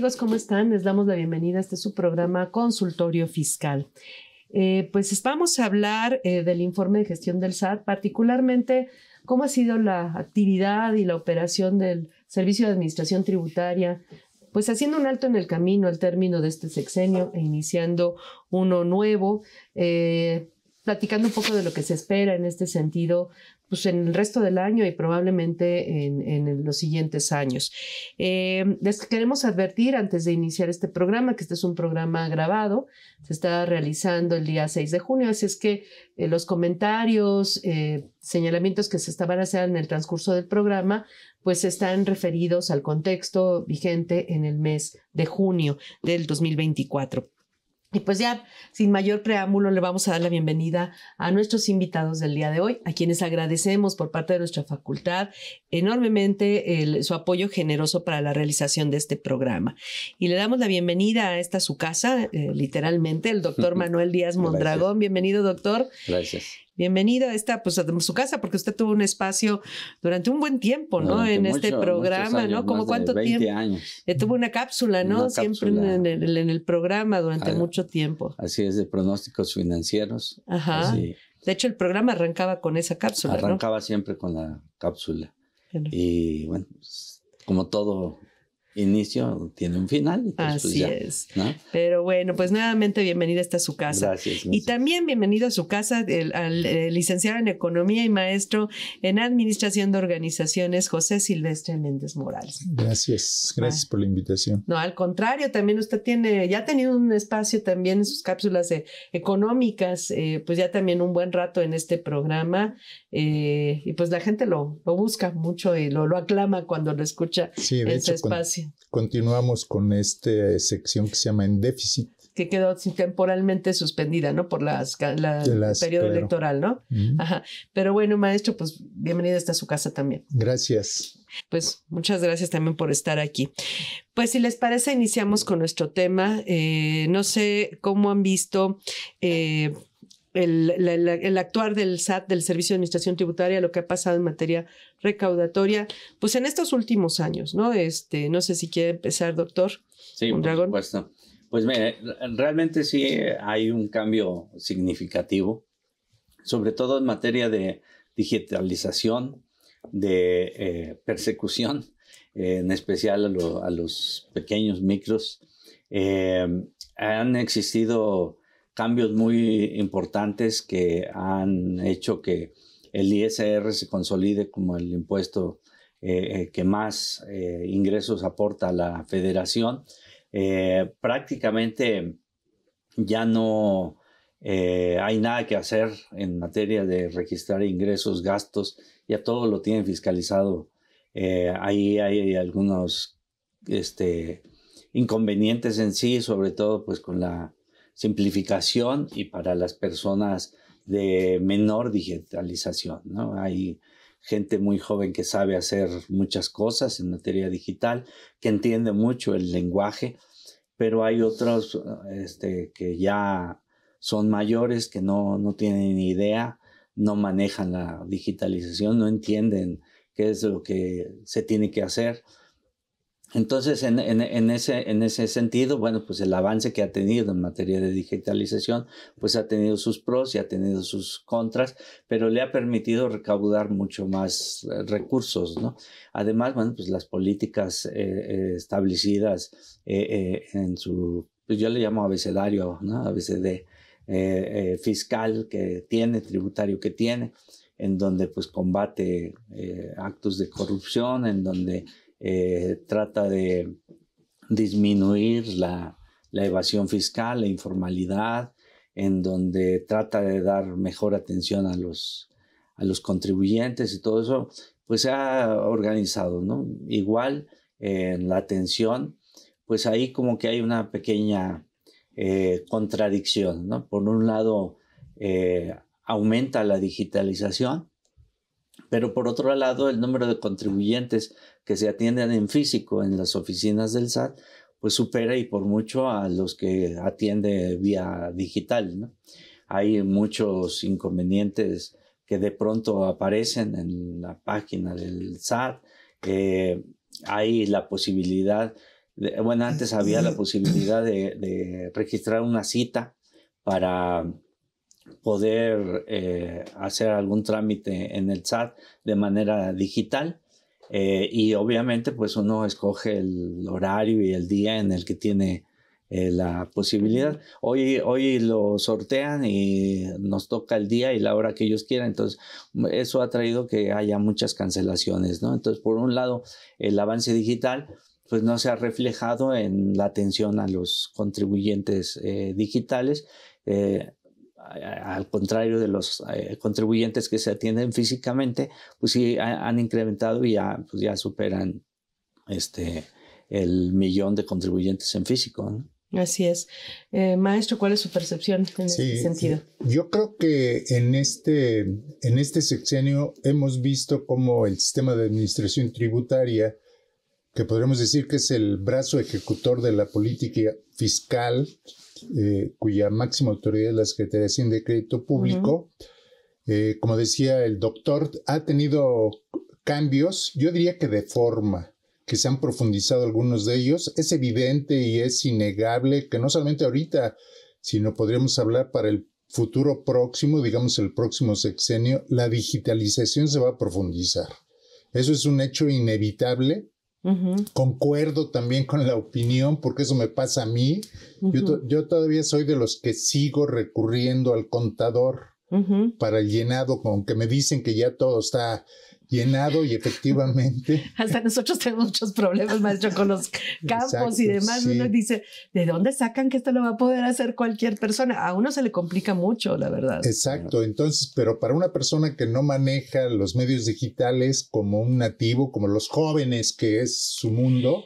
amigos, ¿cómo están? Les damos la bienvenida a este su programa Consultorio Fiscal. Eh, pues vamos a hablar eh, del informe de gestión del SAT, particularmente cómo ha sido la actividad y la operación del Servicio de Administración Tributaria, pues haciendo un alto en el camino al término de este sexenio e iniciando uno nuevo. Eh, platicando un poco de lo que se espera en este sentido pues, en el resto del año y probablemente en, los siguientes años. Eh, les queremos advertir antes de iniciar este programa que este es un programa grabado, se está realizando el día 6 de junio, así es que eh, los comentarios, eh, señalamientos que se estaban haciendo en el transcurso del programa, pues están referidos al contexto vigente en el mes de junio del 2024. Y pues ya, sin mayor preámbulo, le vamos a dar la bienvenida a nuestros invitados del día de hoy, a quienes agradecemos por parte de nuestra facultad enormemente su apoyo generoso para la realización de este programa. Y le damos la bienvenida a esta su casa, eh, literalmente, el doctor Manuel Díaz Mondragón. Bienvenido, doctor. Gracias bienvenido a esta, pues a su casa, porque usted tuvo un espacio durante un buen tiempo, ¿no? en este programa, ¿no? Como cuánto tiempo. Años. Eh, tuvo una cápsula, ¿no? Siempre En, el, programa durante ah, mucho tiempo. Así es, de pronósticos financieros. Ajá. De hecho, el programa arrancaba con esa cápsula. Arrancaba siempre con la cápsula. Y bueno, pues, como todo inicio tiene un final. Pues, pues Así es. Pero bueno, pues nuevamente bienvenida esta a su casa. Y también bienvenido a su casa al eh, licenciado en Economía y maestro en Administración de Organizaciones, José Silvestre Méndez Morales. Gracias, gracias por la invitación. No, al contrario, también usted tiene, ya ha tenido un espacio también en sus cápsulas económicas, eh, pues ya también un buen rato en este programa. Eh, y pues la gente lo, busca mucho y lo, aclama cuando lo escucha este en espacio. Continuamos con esta eh, sección que se llama en déficit. Que quedó temporalmente suspendida, ¿no? Por las, la, el periodo electoral, ¿no? Ajá. Pero bueno, maestro, pues bienvenido hasta su casa también. Gracias. Pues muchas gracias también por estar aquí. Pues si les parece, iniciamos con nuestro tema. Eh, no sé cómo han visto. Eh, el, actuar del SAT, del Servicio de Administración Tributaria, lo que ha pasado en materia recaudatoria, pues en estos últimos años, ¿no? Este, no sé si quiere empezar, doctor. Sí, por supuesto. Pues mire, realmente sí hay un cambio significativo, sobre todo en materia de digitalización, de eh, persecución, en especial a, los pequeños micros. Eh, han existido cambios muy importantes que han hecho que el ISR se consolide como el impuesto eh, eh, que más eh, ingresos aporta a la federación. prácticamente ya no hay nada que hacer en materia de registrar ingresos, gastos, ya todo lo tienen fiscalizado. ahí hay algunos este, inconvenientes en sí, sobre todo pues con la simplificación y para las personas de menor digitalización. ¿no? Hay gente muy joven que sabe hacer muchas cosas en materia digital, que entiende mucho el lenguaje, pero hay otros este, que ya son mayores, que no, no tienen ni idea, no manejan la digitalización, no entienden qué es lo que se tiene que hacer. Entonces, en, ese, sentido, bueno, pues el avance que ha tenido en materia de digitalización, pues ha tenido sus pros y ha tenido sus contras, pero le ha permitido recaudar mucho más eh, recursos, ¿no? Además, bueno, pues las políticas eh, eh, establecidas en su, pues yo le llamo abecedario, ¿no? ABCD fiscal que tiene, tributario que tiene, en donde pues combate actos de corrupción, en donde eh, trata de disminuir la, evasión fiscal, la informalidad, en donde trata de dar mejor atención a los, a los contribuyentes y todo eso, pues se ha organizado, ¿no? Igual eh, en la atención, pues ahí como que hay una pequeña eh, contradicción, ¿no? Por un lado, aumenta la digitalización, pero por otro lado, el número de contribuyentes que se atienden en físico en las oficinas del SAT, pues supera y por mucho a los que atiende vía digital. ¿no? Hay muchos inconvenientes que de pronto aparecen en la página del SAT. Eh, hay la posibilidad, bueno, antes había la posibilidad de registrar una cita para poder eh, hacer algún trámite en el SAT de manera digital. Eh, y obviamente pues uno escoge el horario y el día en el que tiene eh, la posibilidad. Hoy, hoy lo sortean y nos toca el día y la hora que ellos quieran. Entonces eso ha traído que haya muchas cancelaciones, ¿no? Entonces por un lado el avance digital pues no se ha reflejado en la atención a los contribuyentes digitales al contrario de los eh, contribuyentes que se atienden físicamente, pues sí han incrementado y pues ya, superan este, el millón de contribuyentes en físico. Así es. Eh, maestro, ¿cuál es su percepción en ese sentido? Yo creo que en este, en este sexenio hemos visto cómo el sistema de administración tributaria, que podríamos decir que es el brazo ejecutor de la política fiscal, eh, cuya máxima autoridad es la Secretaría de Crédito Público. Eh, como decía el doctor, ha tenido cambios, yo diría que de forma, que se han profundizado algunos de ellos. Es evidente y es innegable que no solamente ahorita, sino podríamos hablar para el futuro próximo, digamos el próximo sexenio, la digitalización se va a profundizar. Eso es un hecho inevitable Concuerdo también con la opinión, porque eso me pasa a mí. yo, todavía soy de los que sigo recurriendo al contador para el llenado, con que me dicen que ya todo está llenado y efectivamente. Hasta nosotros tenemos muchos problemas, maestro, con los campos y demás. Uno dice, ¿de dónde sacan que esto lo va a poder hacer cualquier persona? A uno se le complica mucho, la verdad. Exacto, entonces, pero para una persona que no maneja los medios digitales como un nativo, como los jóvenes que es su mundo,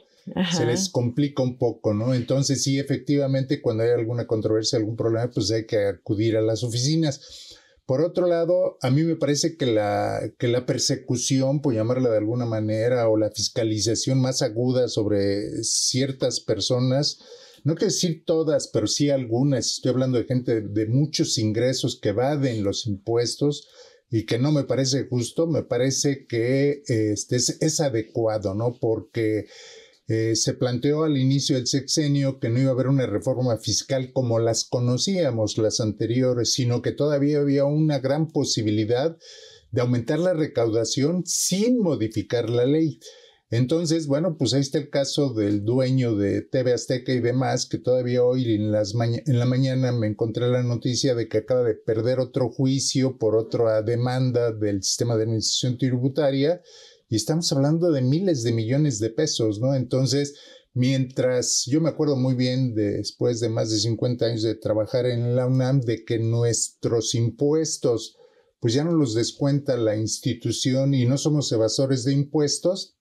se les complica un poco, ¿no? Entonces, sí, efectivamente, cuando hay alguna controversia, algún problema, pues hay que acudir a las oficinas. Por otro lado, a mí me parece que la, que la persecución, por llamarla de alguna manera, o la fiscalización más aguda sobre ciertas personas, no quiero decir todas, pero sí algunas, estoy hablando de gente de muchos ingresos que evaden los impuestos, y que no me parece justo, me parece que este, es, es, adecuado, ¿no? Porque eh, se planteó al inicio del sexenio que no iba a haber una reforma fiscal como las conocíamos las anteriores, sino que todavía había una gran posibilidad de aumentar la recaudación sin modificar la ley. Entonces, bueno, pues ahí está el caso del dueño de TV Azteca y demás, que todavía hoy en, la mañana me encontré la noticia de que acaba de perder otro juicio por otra demanda del sistema de administración tributaria y estamos hablando de miles de millones de pesos, ¿no? Entonces, mientras yo me acuerdo muy bien después de más de 50 años de trabajar en la UNAM de que nuestros impuestos pues ya no los descuenta la institución y no somos evasores de impuestos.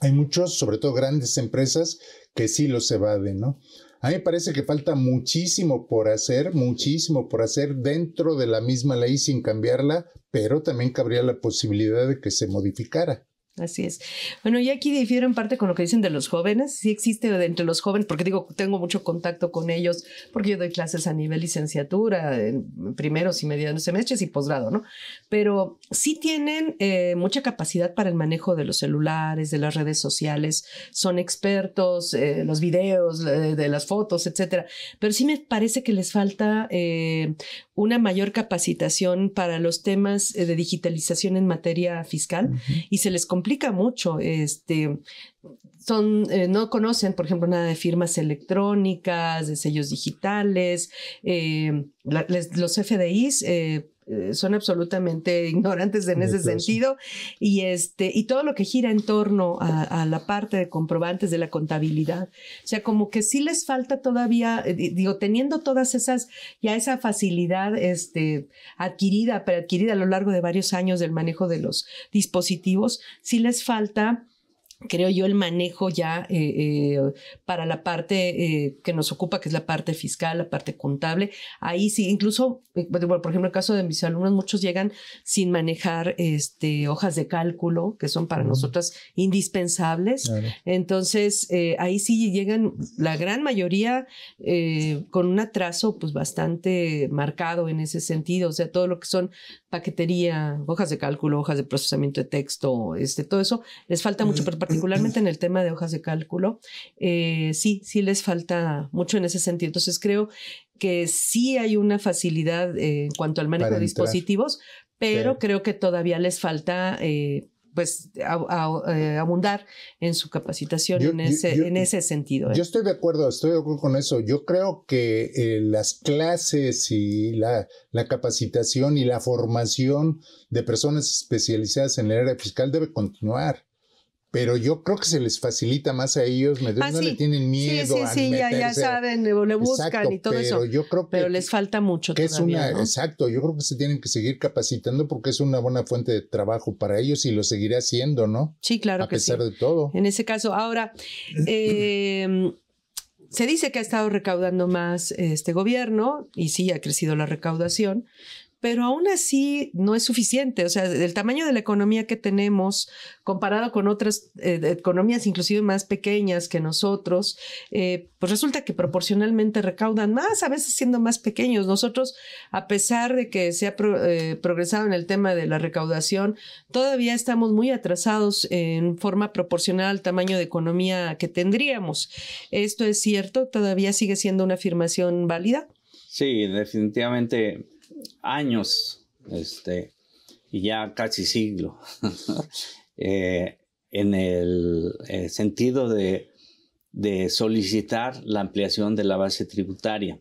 Hay muchos, sobre todo grandes empresas, que sí los evaden, ¿no? A mí me parece que falta muchísimo por hacer, muchísimo por hacer dentro de la misma ley sin cambiarla, pero también cabría la posibilidad de que se modificara. Así es. Bueno, y aquí difiero en parte con lo que dicen de los jóvenes. Sí existe entre los jóvenes, porque digo, tengo mucho contacto con ellos, porque yo doy clases a nivel licenciatura, en primeros y medianos semestres y posgrado, ¿no? Pero sí tienen eh, mucha capacidad para el manejo de los celulares, de las redes sociales, son expertos, eh, los videos, de las fotos, etcétera. Pero sí me parece que les falta eh, una mayor capacitación para los temas de digitalización en materia fiscal y se les complica mucho. Este, son, eh, no conocen, por ejemplo, nada de firmas electrónicas, de sellos digitales. Eh, los FDIs eh, eh, son absolutamente ignorantes en ese sentido. Y, este, y todo lo que gira en torno a, la parte de comprobantes de la contabilidad. O sea, como que sí les falta todavía, eh, digo, teniendo todas esas, ya esa facilidad este, adquirida, pero adquirida a lo largo de varios años del manejo de los dispositivos, sí les falta creo yo, el manejo ya eh, eh, para la parte eh, que nos ocupa, que es la parte fiscal, la parte contable. Ahí sí, incluso, por ejemplo, en el caso de mis alumnos, muchos llegan sin manejar este, hojas de cálculo, que son para nosotros nosotras indispensables. Entonces, ahí sí llegan la gran mayoría con un atraso pues bastante marcado en ese sentido. O sea, todo lo que son paquetería, hojas de cálculo, hojas de procesamiento de texto, este, todo eso, les falta mucho. preparar particularmente en el tema de hojas de cálculo, eh, sí, sí les falta mucho en ese sentido. Entonces creo que sí hay una facilidad eh, en cuanto al manejo de dispositivos, pero creo que todavía les falta... Eh, pues abundar en su capacitación en, ese, en ese sentido. Yo estoy de acuerdo, estoy de acuerdo con eso. Yo creo que las clases y la, la, capacitación y la formación de personas especializadas en el área fiscal debe continuar pero yo creo que se les facilita más a ellos, me ah, no le tienen miedo sí, sí, sí, Ya, ya, saben, le buscan y todo pero eso. Yo creo que, pero les falta mucho Exacto, yo creo que se tienen que seguir capacitando porque es una buena fuente de trabajo para ellos y lo seguiré haciendo, ¿no? Sí, claro que sí. pesar de todo. En ese caso, ahora, em, se dice que ha estado recaudando más este gobierno y sí, ha crecido la recaudación, pero aún así no es suficiente. O sea, el tamaño de la economía que tenemos comparado con otras eh, economías inclusive más pequeñas que nosotros, eh, pues resulta que proporcionalmente recaudan más, a veces siendo más pequeños. Nosotros, a pesar de que se ha eh, progresado en el tema de la recaudación, todavía estamos muy atrasados en forma proporcional al tamaño de economía que tendríamos. ¿Esto es cierto? ¿Todavía sigue siendo una afirmación válida? Sí, definitivamente años, este, y ya casi siglo, eh, en el eh, sentido de, solicitar la ampliación de la base tributaria,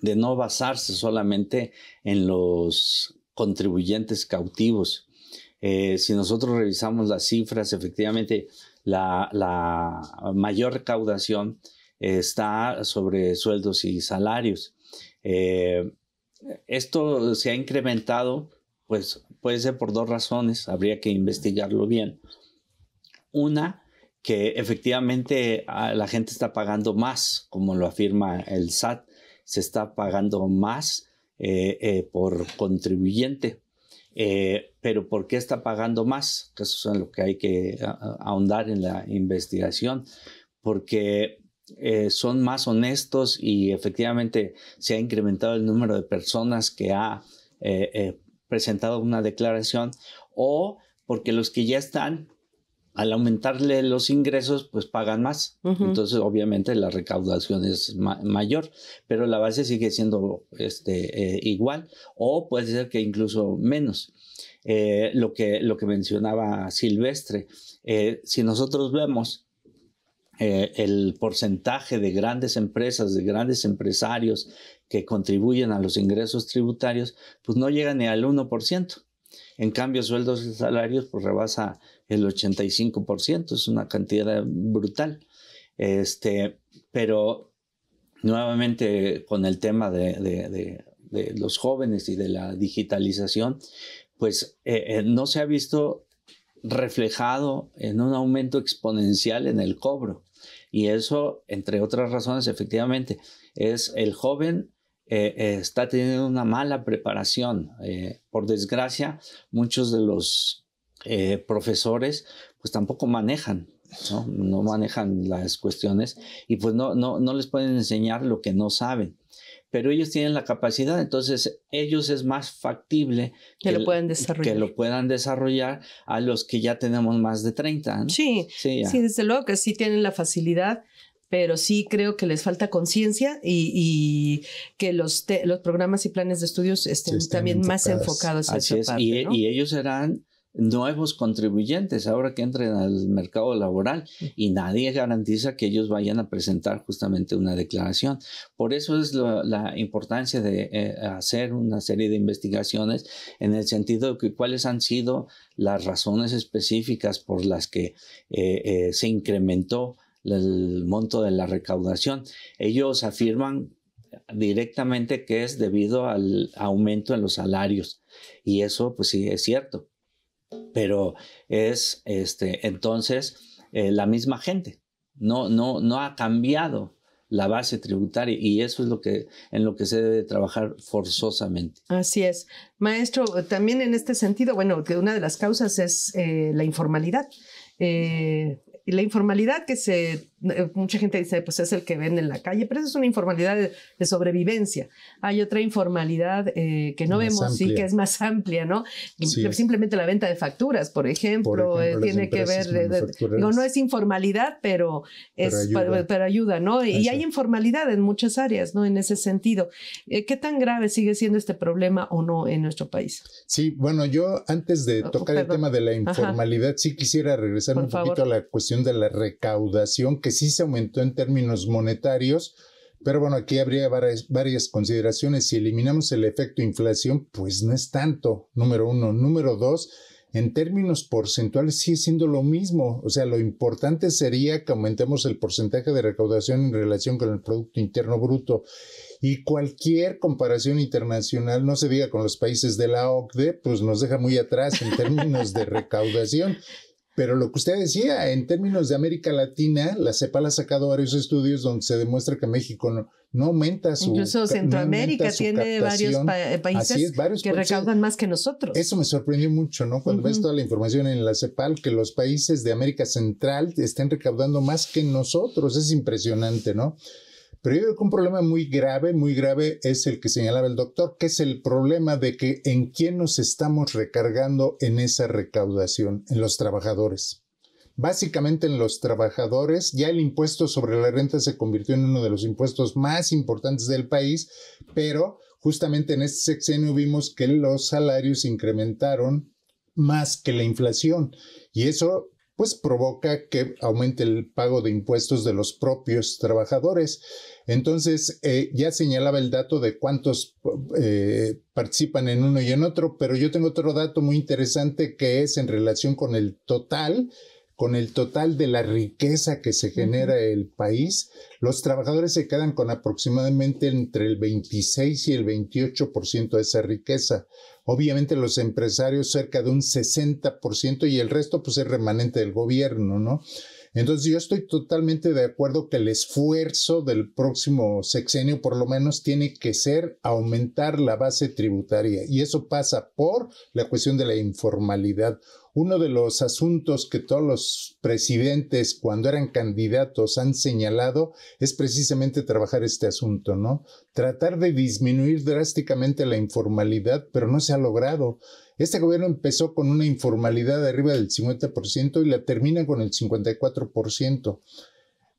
de no basarse solamente en los contribuyentes cautivos. Eh, si nosotros revisamos las cifras, efectivamente la, mayor recaudación está sobre sueldos y salarios esto se ha incrementado, pues puede ser por dos razones, habría que investigarlo bien. Una, que efectivamente ah, la gente está pagando más, como lo afirma el SAT, se está pagando más eh, eh, por contribuyente. Eh, pero ¿por qué está pagando más? eso es lo que hay que ah, ah, ahondar en la investigación, porque eh, son más honestos y efectivamente se ha incrementado el número de personas que ha eh, eh, presentado una declaración o porque los que ya están, al aumentarle los ingresos, pues pagan más. Entonces, obviamente, la recaudación es mayor, pero la base sigue siendo este, igual o puede ser que incluso menos. lo, que, lo que mencionaba Silvestre, si nosotros vemos eh, el porcentaje de grandes empresas, de grandes empresarios que contribuyen a los ingresos tributarios, pues no llega ni al 1%. En cambio, sueldos y salarios, pues rebasa el 85%, es una cantidad brutal. Este, pero nuevamente con el tema de, los jóvenes y de la digitalización, pues eh, eh, no se ha visto reflejado en un aumento exponencial en el cobro. Y eso, entre otras razones, efectivamente, es el joven eh, eh, está teniendo una mala preparación. Eh, por desgracia, muchos de los profesores pues tampoco manejan, ¿no? manejan las cuestiones y pues no, no les pueden enseñar lo que no saben pero ellos tienen la capacidad, entonces ellos es más factible que, lo, puedan desarrollar. que lo puedan desarrollar a los que ya tenemos más de 30. años. Sí, sí, desde luego que sí tienen la facilidad pero sí creo que les falta conciencia y, que los, los programas y planes de estudios estén, también más enfocados a esa parte, e, y ellos serán nuevos contribuyentes ahora que entren al mercado laboral mm. y nadie garantiza que ellos vayan a presentar justamente una declaración. Por eso es la importancia de eh, hacer una serie de investigaciones en el sentido de que cuáles han sido las razones específicas por las que eh, eh, se incrementó el monto de la recaudación. Ellos afirman directamente que es debido al aumento en los salarios y eso pues sí es cierto pero es este, entonces eh, la misma gente. No, no, no ha cambiado la base tributaria y eso es lo que en lo que se debe trabajar forzosamente. Así es. Maestro, también en este sentido, bueno, que una de las causas es eh, la informalidad. Eh, la informalidad que se eh, mucha gente dice, pues es el que vende en la calle, pero eso es una informalidad de, sobrevivencia. Hay otra informalidad eh, que no vemos, y que es más amplia, ¿no? Pues, simplemente la venta de facturas, por ejemplo, eh, tiene que ver, no es informalidad, pero, es, pero, ayuda. ¿no? Y hay informalidad en muchas áreas, ¿no? En ese sentido. ¿Qué tan grave sigue siendo este problema o no en nuestro país? Sí, bueno, yo antes de oh, tocar el tema de la informalidad, sí quisiera regresar un poquito a la cuestión de la recaudación que sí se aumentó en términos monetarios, pero bueno, aquí habría varias, varias, consideraciones. Si eliminamos el efecto inflación, pues no es tanto, número uno. Número dos, en términos porcentuales sigue siendo lo mismo. O sea, lo importante sería que aumentemos el porcentaje de recaudación en relación con el Producto Interno Bruto. Y cualquier comparación internacional, no se diga con los países de la OCDE, pues nos deja muy atrás en términos de recaudación. Pero lo que usted decía, en términos de América Latina, la CEPAL ha sacado varios estudios donde se demuestra que México no, aumenta su. Incluso Centroamérica tiene varios eh, países que recaudan más que nosotros. Eso me sorprendió mucho, ¿no? Cuando ves toda la información en la CEPAL, que los países de América Central estén recaudando más que nosotros. Es impresionante, ¿no? Pero yo creo que un problema muy grave, muy grave es el que señalaba el doctor, que es el problema de que en quién nos estamos recargando en esa recaudación, en los trabajadores. Básicamente en los trabajadores, ya el impuesto sobre la renta se convirtió en uno de los impuestos más importantes del país, pero justamente en este sexenio vimos que los salarios incrementaron más que la inflación y eso pues provoca que aumente el pago de impuestos de los propios trabajadores. Entonces, eh, ya señalaba el dato de cuántos eh, participan en uno y en otro, pero yo tengo otro dato muy interesante que es en relación con el total con el total de la riqueza que se genera el país, los trabajadores se quedan con aproximadamente entre el 26 y el 28% de esa riqueza. Obviamente los empresarios cerca de un 60% y el resto pues es remanente del gobierno, ¿no? Entonces yo estoy totalmente de acuerdo que el esfuerzo del próximo sexenio por lo menos tiene que ser aumentar la base tributaria y eso pasa por la cuestión de la informalidad. Uno de los asuntos que todos los presidentes cuando eran candidatos han señalado es precisamente trabajar este asunto, ¿no? Tratar de disminuir drásticamente la informalidad, pero no se ha logrado. Este gobierno empezó con una informalidad de arriba del 50% y la termina con el 54%.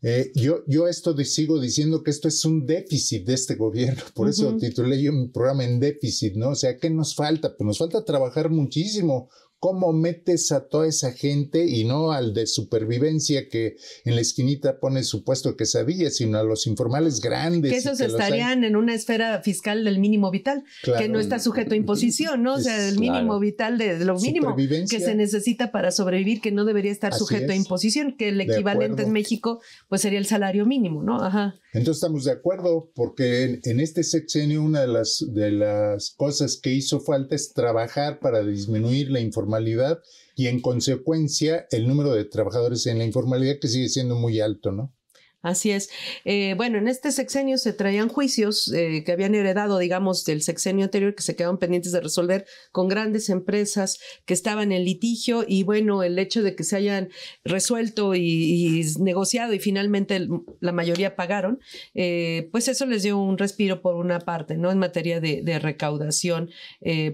Eh, yo, yo esto sigo diciendo que esto es un déficit de este gobierno, por eso titulé yo mi programa en déficit, ¿no? O sea, ¿qué nos falta? Pues nos falta trabajar muchísimo cómo metes a toda esa gente y no al de supervivencia que en la esquinita pone supuesto puesto sabía, sino a los informales grandes. Que esos estarían en una esfera fiscal del mínimo vital, que no está sujeto a imposición, ¿no? O sea, del mínimo vital de, lo mínimo que se necesita para sobrevivir, que no debería estar sujeto a imposición, que el equivalente en México pues sería el salario mínimo, ¿no? Ajá. Entonces estamos de acuerdo porque en, este sexenio una de las, de las cosas que hizo falta es trabajar para disminuir la informalidad y en consecuencia el número de trabajadores en la informalidad que sigue siendo muy alto, ¿no? Así es. Eh, bueno, en este sexenio se traían juicios eh, que habían heredado, digamos, del sexenio anterior, que se quedaban pendientes de resolver con grandes empresas que estaban en litigio y bueno, el hecho de que se hayan resuelto y, negociado y finalmente la mayoría pagaron, eh, pues eso les dio un respiro por una parte, ¿no? En materia de recaudación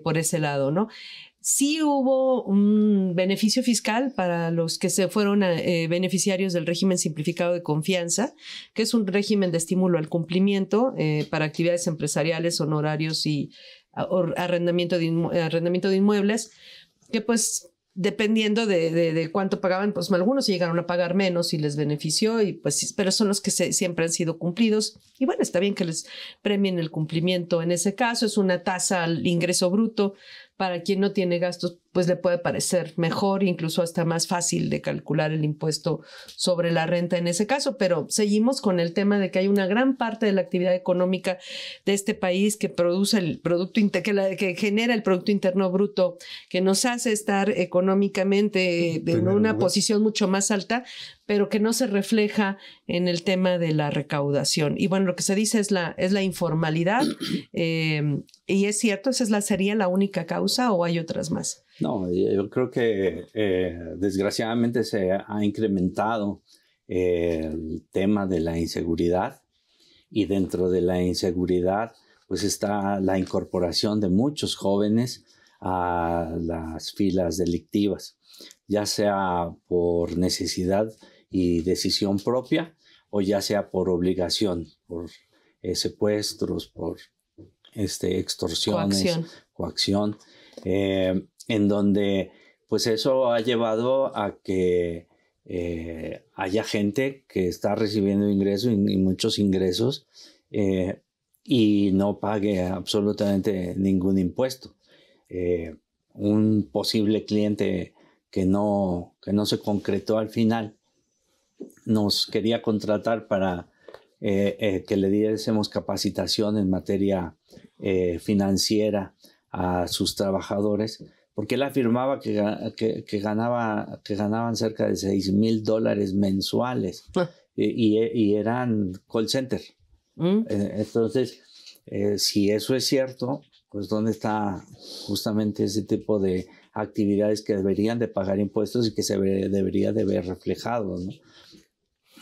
por ese lado, ¿no? Sí hubo un beneficio fiscal para los que se fueron eh, beneficiarios del régimen simplificado de confianza, que es un régimen de estímulo al cumplimiento eh, para actividades empresariales, honorarios y arrendamiento de, arrendamiento de inmuebles, que pues dependiendo de, cuánto pagaban, pues algunos llegaron a pagar menos y les benefició, y pues, pero son los que siempre han sido cumplidos. Y bueno, está bien que les premien el cumplimiento. En ese caso es una tasa al ingreso bruto para quien no tiene gastos pues le puede parecer mejor, incluso hasta más fácil de calcular el impuesto sobre la renta en ese caso. Pero seguimos con el tema de que hay una gran parte de la actividad económica de este país que produce el producto que, genera el producto interno bruto, que nos hace estar económicamente eh, en una posición mucho más alta, pero que no se refleja en el tema de la recaudación. Y bueno, lo que se dice es la, es la informalidad. Eh, y es cierto, esa es la, sería la única causa o hay otras más. No, eh, yo creo que eh, desgraciadamente se ha incrementado eh, el tema de la inseguridad y dentro de la inseguridad pues está la incorporación de muchos jóvenes a las filas delictivas, ya sea por necesidad y decisión propia o ya sea por obligación, por secuestros, por este, extorsiones, coacción en donde pues eso ha llevado a que eh, haya gente que está recibiendo ingresos y, muchos ingresos eh, y no pague absolutamente ningún impuesto. Eh, un posible cliente que no se concretó al final nos quería contratar para que le diésemos capacitación en materia financiera a sus trabajadores porque él afirmaba que, que, ganaba, que ganaban cerca de 6 mil dólares mensuales y, eran call center. Mm. Eh, entonces, eh, si eso es cierto, pues dónde está justamente ese tipo de actividades que deberían de pagar impuestos y que se debería de ver reflejado? ¿no?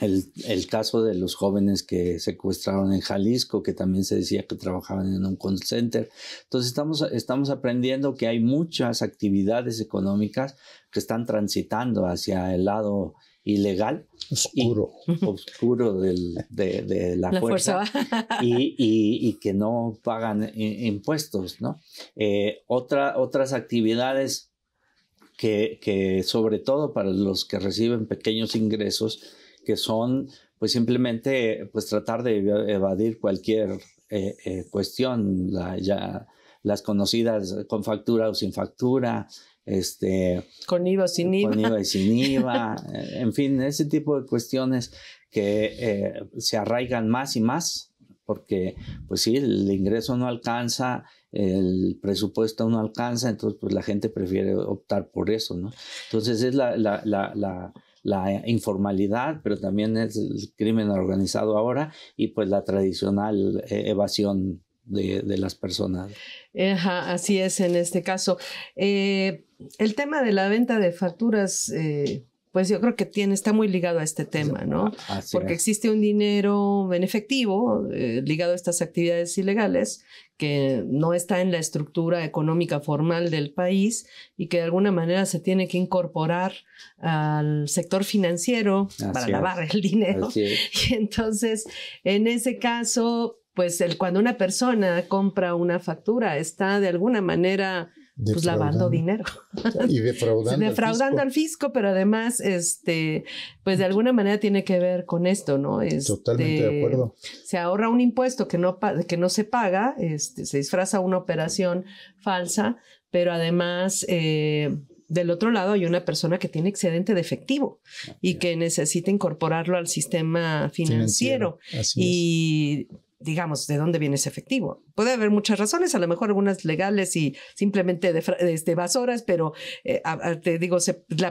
el, caso de los jóvenes que secuestraron en Jalisco, que también se decía que trabajaban en un call center. Entonces estamos, estamos aprendiendo que hay muchas actividades económicas que están transitando hacia el lado ilegal. Oscuro. oscuro del, de, la, fuerza. Y, y, que no pagan impuestos, ¿no? Eh, otra, otras actividades que, que, sobre todo para los que reciben pequeños ingresos, que son pues simplemente pues tratar de evadir cualquier eh, eh, cuestión, ya, las conocidas con factura o sin factura, este, con IVA, sin IVA. y sin IVA, eh, en fin, ese tipo de cuestiones que se arraigan más y más, porque pues sí, el ingreso no alcanza, el presupuesto no alcanza, entonces pues la gente prefiere optar por eso, ¿no? Entonces es la la informalidad, pero también es el crimen organizado ahora y pues la tradicional eh, evasión de, las personas. Ajá, así es en este caso. Eh, el tema de la venta de facturas eh, pues yo creo que tiene, está muy ligado a este tema, ¿no? Porque existe un dinero en efectivo eh, ligado a estas actividades ilegales que no está en la estructura económica formal del país y que de alguna manera se tiene que incorporar al sector financiero para lavar el dinero. Y entonces, en ese caso, pues el, cuando una persona compra una factura, está de alguna manera pues lavando dinero. Y defraudando. defraudando al fisco. pero además, este, pues de alguna manera tiene que ver con esto, ¿no? es este, Totalmente de acuerdo. Se ahorra un impuesto que no, que no se paga, este, se disfraza una operación falsa, pero además... Eh, del otro lado hay una persona que tiene excedente de efectivo y que necesita incorporarlo al sistema financiero. financiero y digamos, de dónde viene ese efectivo. Puede haber muchas razones, a lo mejor algunas legales y simplemente de, este, evasoras, pero eh, te digo,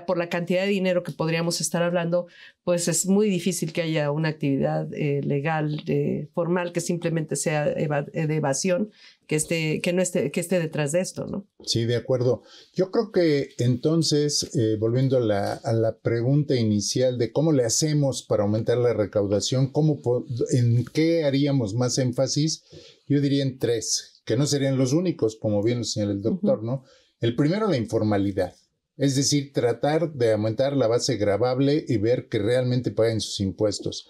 por la cantidad de dinero que podríamos estar hablando, pues es muy difícil que haya una actividad eh, legal eh, formal que simplemente sea de evasión que esté, que no esté, que esté detrás de esto, ¿no? Sí, de acuerdo. Yo creo que entonces, eh, volviendo a la, a la, pregunta inicial de cómo le hacemos para aumentar la recaudación, cómo ¿en qué haríamos más énfasis? Yo diría en tres, que no serían los únicos, como bien lo señaló el doctor, ¿no? El primero, la informalidad. Es decir, tratar de aumentar la base gravable y ver que realmente paguen sus impuestos.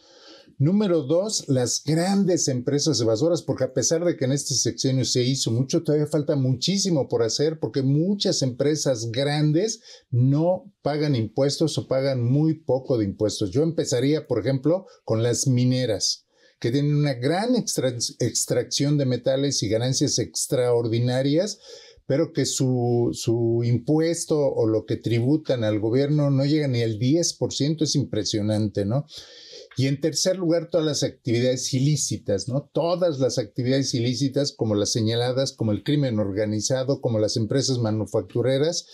Número dos, las grandes empresas evasoras, porque a pesar de que en este sexenio se hizo mucho, todavía falta muchísimo por hacer, porque muchas empresas grandes no pagan impuestos o pagan muy poco de impuestos. Yo empezaría, por ejemplo, con las mineras que tienen una gran extracción de metales y ganancias extraordinarias, pero que su, su, impuesto o lo que tributan al gobierno no llega ni al 10%, es impresionante, ¿no? Y en tercer lugar, todas las actividades ilícitas, ¿no? Todas las actividades ilícitas, como las señaladas, como el crimen organizado, como las empresas manufactureras,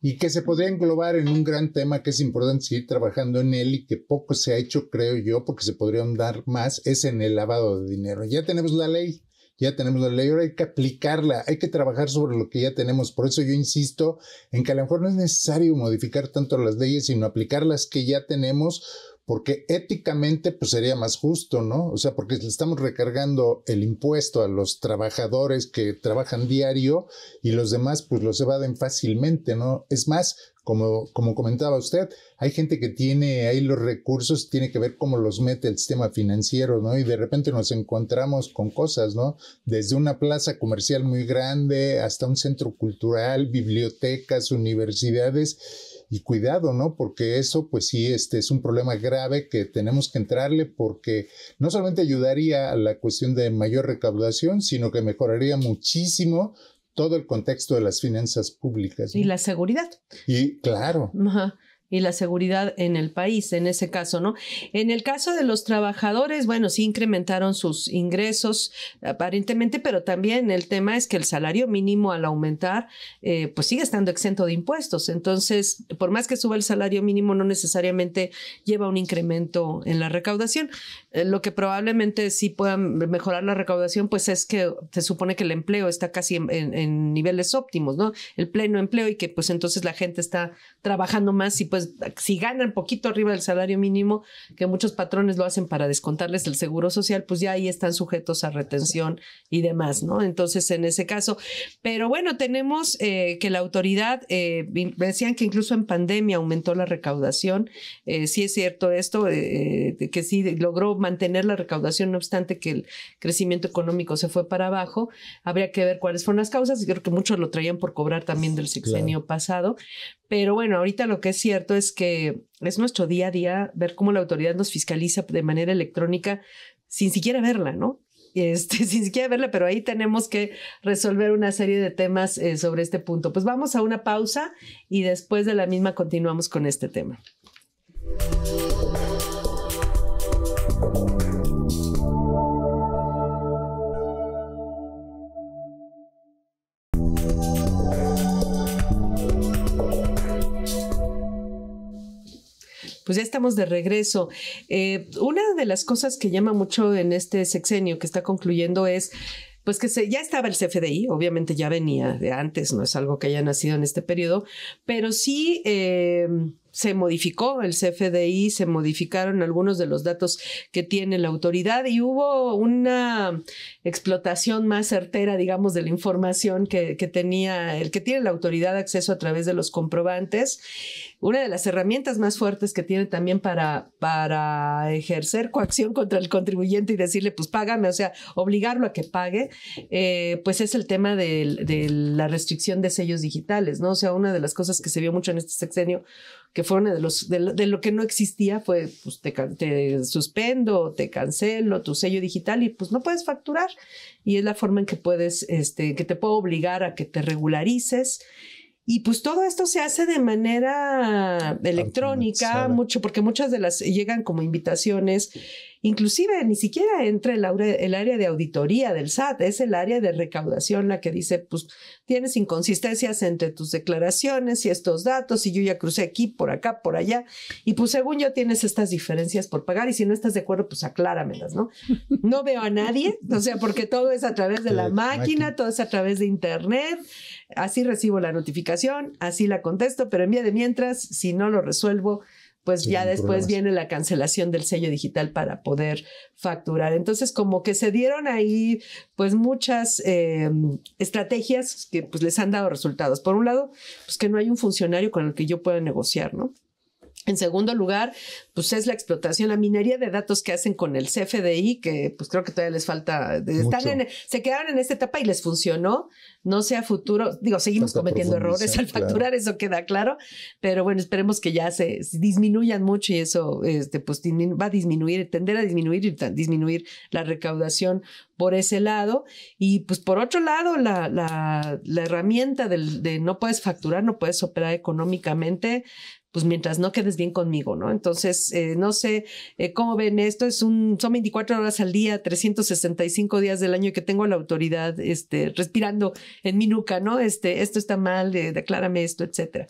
y que se podría englobar en un gran tema que es importante seguir trabajando en él y que poco se ha hecho, creo yo, porque se podrían dar más, es en el lavado de dinero. Ya tenemos la ley, ya tenemos la ley, ahora hay que aplicarla, hay que trabajar sobre lo que ya tenemos. Por eso yo insisto en que a lo mejor no es necesario modificar tanto las leyes, sino aplicar las que ya tenemos porque éticamente pues sería más justo, ¿no? O sea, porque le estamos recargando el impuesto a los trabajadores que trabajan diario y los demás pues los evaden fácilmente, ¿no? Es más, como, como comentaba usted, hay gente que tiene ahí los recursos, tiene que ver cómo los mete el sistema financiero, ¿no? Y de repente nos encontramos con cosas, ¿no? Desde una plaza comercial muy grande hasta un centro cultural, bibliotecas, universidades y cuidado, ¿no? Porque eso, pues sí, este es un problema grave que tenemos que entrarle porque no solamente ayudaría a la cuestión de mayor recaudación, sino que mejoraría muchísimo todo el contexto de las finanzas públicas. Y la seguridad. Y claro. Ajá y la seguridad en el país, en ese caso, ¿no? En el caso de los trabajadores, bueno, sí incrementaron sus ingresos aparentemente, pero también el tema es que el salario mínimo al aumentar, eh, pues sigue estando exento de impuestos. Entonces, por más que suba el salario mínimo, no necesariamente lleva un incremento en la recaudación. Eh, lo que probablemente sí pueda mejorar la recaudación, pues es que se supone que el empleo está casi en, en niveles óptimos, ¿no? El pleno empleo y que pues entonces la gente está trabajando más y pues pues, si ganan poquito arriba del salario mínimo, que muchos patrones lo hacen para descontarles el seguro social, pues ya ahí están sujetos a retención y demás, ¿no? Entonces, en ese caso, pero bueno, tenemos eh, que la autoridad, eh, decían que incluso en pandemia aumentó la recaudación, si eh, sí es cierto esto, que sí logró mantener la recaudación, no obstante que el crecimiento económico se fue para abajo, habría que ver cuáles fueron las causas, y creo que muchos lo traían por cobrar también del sexenio pasado, pero bueno, ahorita lo que es cierto es que es nuestro día a día ver cómo la autoridad nos fiscaliza de manera electrónica sin siquiera verla, ¿no? Este, sin siquiera verla, pero ahí tenemos que resolver una serie de temas eh, sobre este punto. Pues vamos a una pausa y después de la misma continuamos con este tema. Pues ya estamos de regreso. Eh, una de las cosas que llama mucho en este sexenio que está concluyendo es pues que ya estaba el CFDI, obviamente ya venía de antes, no es algo que haya nacido en este periodo, pero sí eh, se modificó el CFDI, se modificaron algunos de los datos que tiene la autoridad y hubo una explotación más certera, digamos, de la información que, tenía, el que tiene la autoridad acceso a través de los comprobantes. Una de las herramientas más fuertes que tiene también para, para ejercer coacción contra el contribuyente y decirle, pues págame, o sea, obligarlo a que pague, eh, pues es el tema de, de la restricción de sellos digitales, ¿no? O sea, una de las cosas que se vio mucho en este sexenio que fue de los, de, lo que no existía, fue pues te, te, suspendo, te cancelo tu sello digital y pues no puedes facturar. Y es la forma en que puedes, este, que te puedo obligar a que te regularices. Y pues todo esto se hace de manera electrónica, mucho, porque muchas de las llegan como invitaciones Inclusive ni siquiera entra el, el área de auditoría del SAT, es el área de recaudación la que dice, pues tienes inconsistencias entre tus declaraciones y estos datos y yo ya crucé aquí, por acá, por allá y pues según yo tienes estas diferencias por pagar y si no estás de acuerdo, pues acláramelas, ¿no? No veo a nadie, o sea, porque todo es a través de la máquina, todo es a través de internet, así recibo la notificación, así la contesto, pero en de mientras, si no lo resuelvo, pues ya después viene la cancelación del sello digital para poder facturar. Entonces, como que se dieron ahí, pues muchas em, estrategias que pues les han dado resultados. Por un lado, pues que no hay un funcionario con el que yo pueda negociar, ¿no? En segundo lugar, pues es la explotación, la minería de datos que hacen con el CFDI, que pues creo que todavía les falta, se quedaron en esta etapa y les funcionó, no sea futuro, digo, seguimos cometiendo errores al facturar, eso queda claro, pero bueno, esperemos que ya se disminuyan mucho y eso este, pues va a disminuir, tender a disminuir y disminuir la recaudación por ese lado. Y pues por otro lado, la, la, herramienta de no puedes facturar, no puedes operar económicamente, pues mientras no quedes bien conmigo, ¿no? Entonces, eh, no sé eh, cómo ven esto, es un, son 24 horas al día, 365 días del año que tengo la autoridad este, respirando en mi nuca, ¿no? Este, esto está mal, declárame esto, etcétera.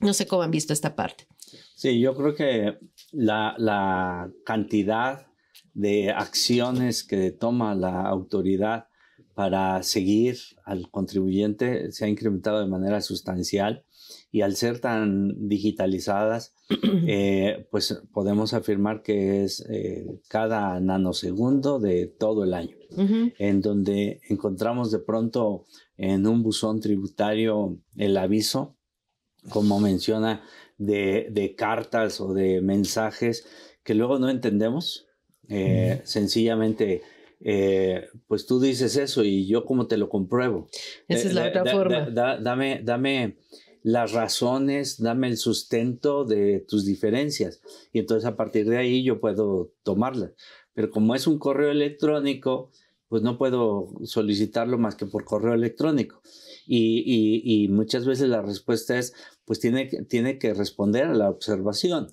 No sé cómo han visto esta parte. Sí, yo creo que la, la cantidad de acciones que toma la autoridad para seguir al contribuyente se ha incrementado de manera sustancial y al ser tan digitalizadas, eh, pues podemos afirmar que es eh, cada nanosegundo de todo el año, en donde encontramos de pronto en un buzón tributario el aviso, como menciona, de, cartas o de mensajes que luego no entendemos. Eh, sencillamente... pues tú dices eso y yo como te lo compruebo. Esa es la otra forma. dame, dame las razones, dame el sustento de tus diferencias. Y entonces a partir de ahí yo puedo tomarlas. Pero como es un correo electrónico, pues no puedo solicitarlo más que por correo electrónico. Y, muchas veces la respuesta es, pues tiene, tiene que responder a la observación.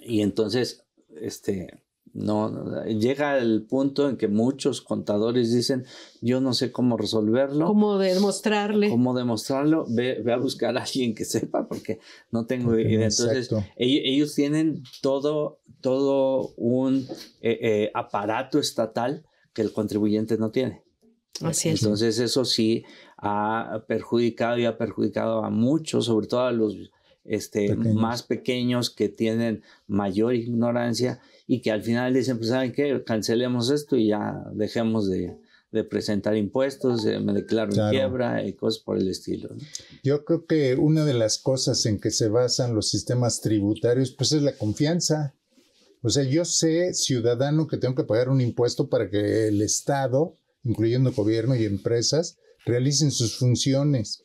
Y entonces, este, no, llega el punto en que muchos contadores dicen, yo no sé cómo resolverlo. ¿Cómo demostrarle? ¿Cómo demostrarlo? Ve, a buscar a alguien que sepa porque no tengo idea. Entonces, ellos, tienen todo, todo un eh, eh, aparato estatal que el contribuyente no tiene. Así es. Entonces, eso sí ha perjudicado y ha perjudicado a muchos, sobre todo a los este, más pequeños que tienen mayor ignorancia y que al final dicen, pues ¿saben qué? Cancelemos esto y ya dejemos de, presentar impuestos, eh, me declaro en quiebra y cosas por el estilo. Yo creo que una de las cosas en que se basan los sistemas tributarios, pues es la confianza. O sea, yo sé, ciudadano, que tengo que pagar un impuesto para que el Estado, incluyendo gobierno y empresas, realicen sus funciones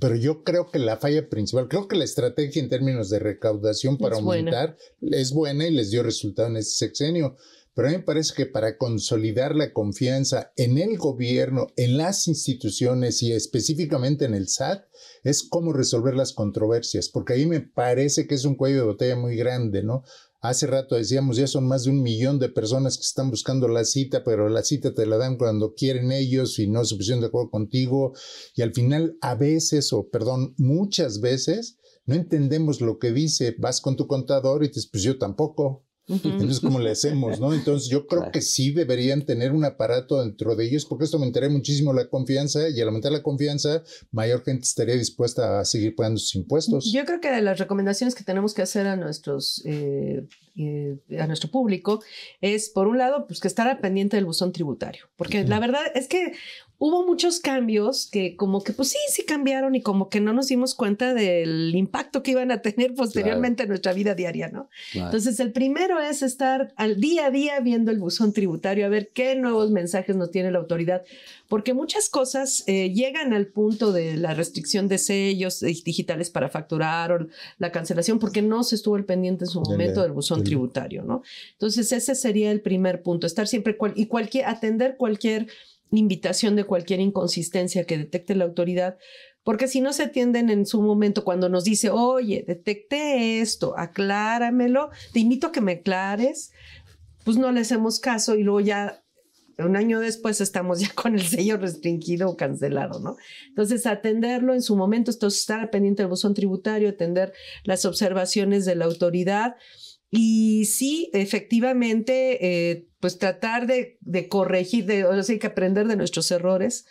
pero yo creo que la falla principal, creo que la estrategia en términos de recaudación para aumentar es buena y les dio resultado en ese sexenio. Pero a mí me parece que para consolidar la confianza en el gobierno, en las instituciones y específicamente en el SAT, es cómo resolver las controversias, porque ahí me parece que es un cuello de botella muy grande, ¿no? Hace rato decíamos, ya son más de un millón de personas que están buscando la cita, pero la cita te la dan cuando quieren ellos y no se pusieron de acuerdo contigo. Y al final, a veces, o perdón, muchas veces, no entendemos lo que dice. Vas con tu contador y te dices, pues tampoco. Entonces, ¿cómo le hacemos, ¿no? Entonces, yo creo que sí deberían tener un aparato dentro de ellos, porque esto aumentaría muchísimo la confianza y al aumentar la confianza, mayor gente estaría dispuesta a seguir pagando sus impuestos. Yo creo que de las recomendaciones que tenemos que hacer a nuestros eh, eh, a nuestro público es, por un lado, pues que estar al pendiente del buzón tributario, porque la verdad es que hubo muchos cambios que como que pues sí, sí cambiaron y como que no nos dimos cuenta del impacto que iban a tener posteriormente en nuestra vida diaria, ¿no? Entonces, el primero es estar al día a día viendo el buzón tributario, a ver qué nuevos mensajes nos tiene la autoridad, porque muchas cosas eh, llegan al punto de la restricción de sellos eh, digitales para facturar o la cancelación, porque no se estuvo al pendiente en su momento del buzón tributario, ¿no? Entonces, ese sería el primer punto, estar siempre y cualquier, atender cualquier invitación de cualquier inconsistencia que detecte la autoridad, porque si no se atienden en su momento cuando nos dice, oye, detecté esto, acláramelo, te invito a que me aclares, pues no le hacemos caso y luego ya un año después estamos ya con el sello restringido o cancelado, ¿no? Entonces, atenderlo en su momento, esto estar pendiente del buzón tributario, atender las observaciones de la autoridad. Y sí, efectivamente, eh, pues tratar de, corregir, de, o que aprender de nuestros errores.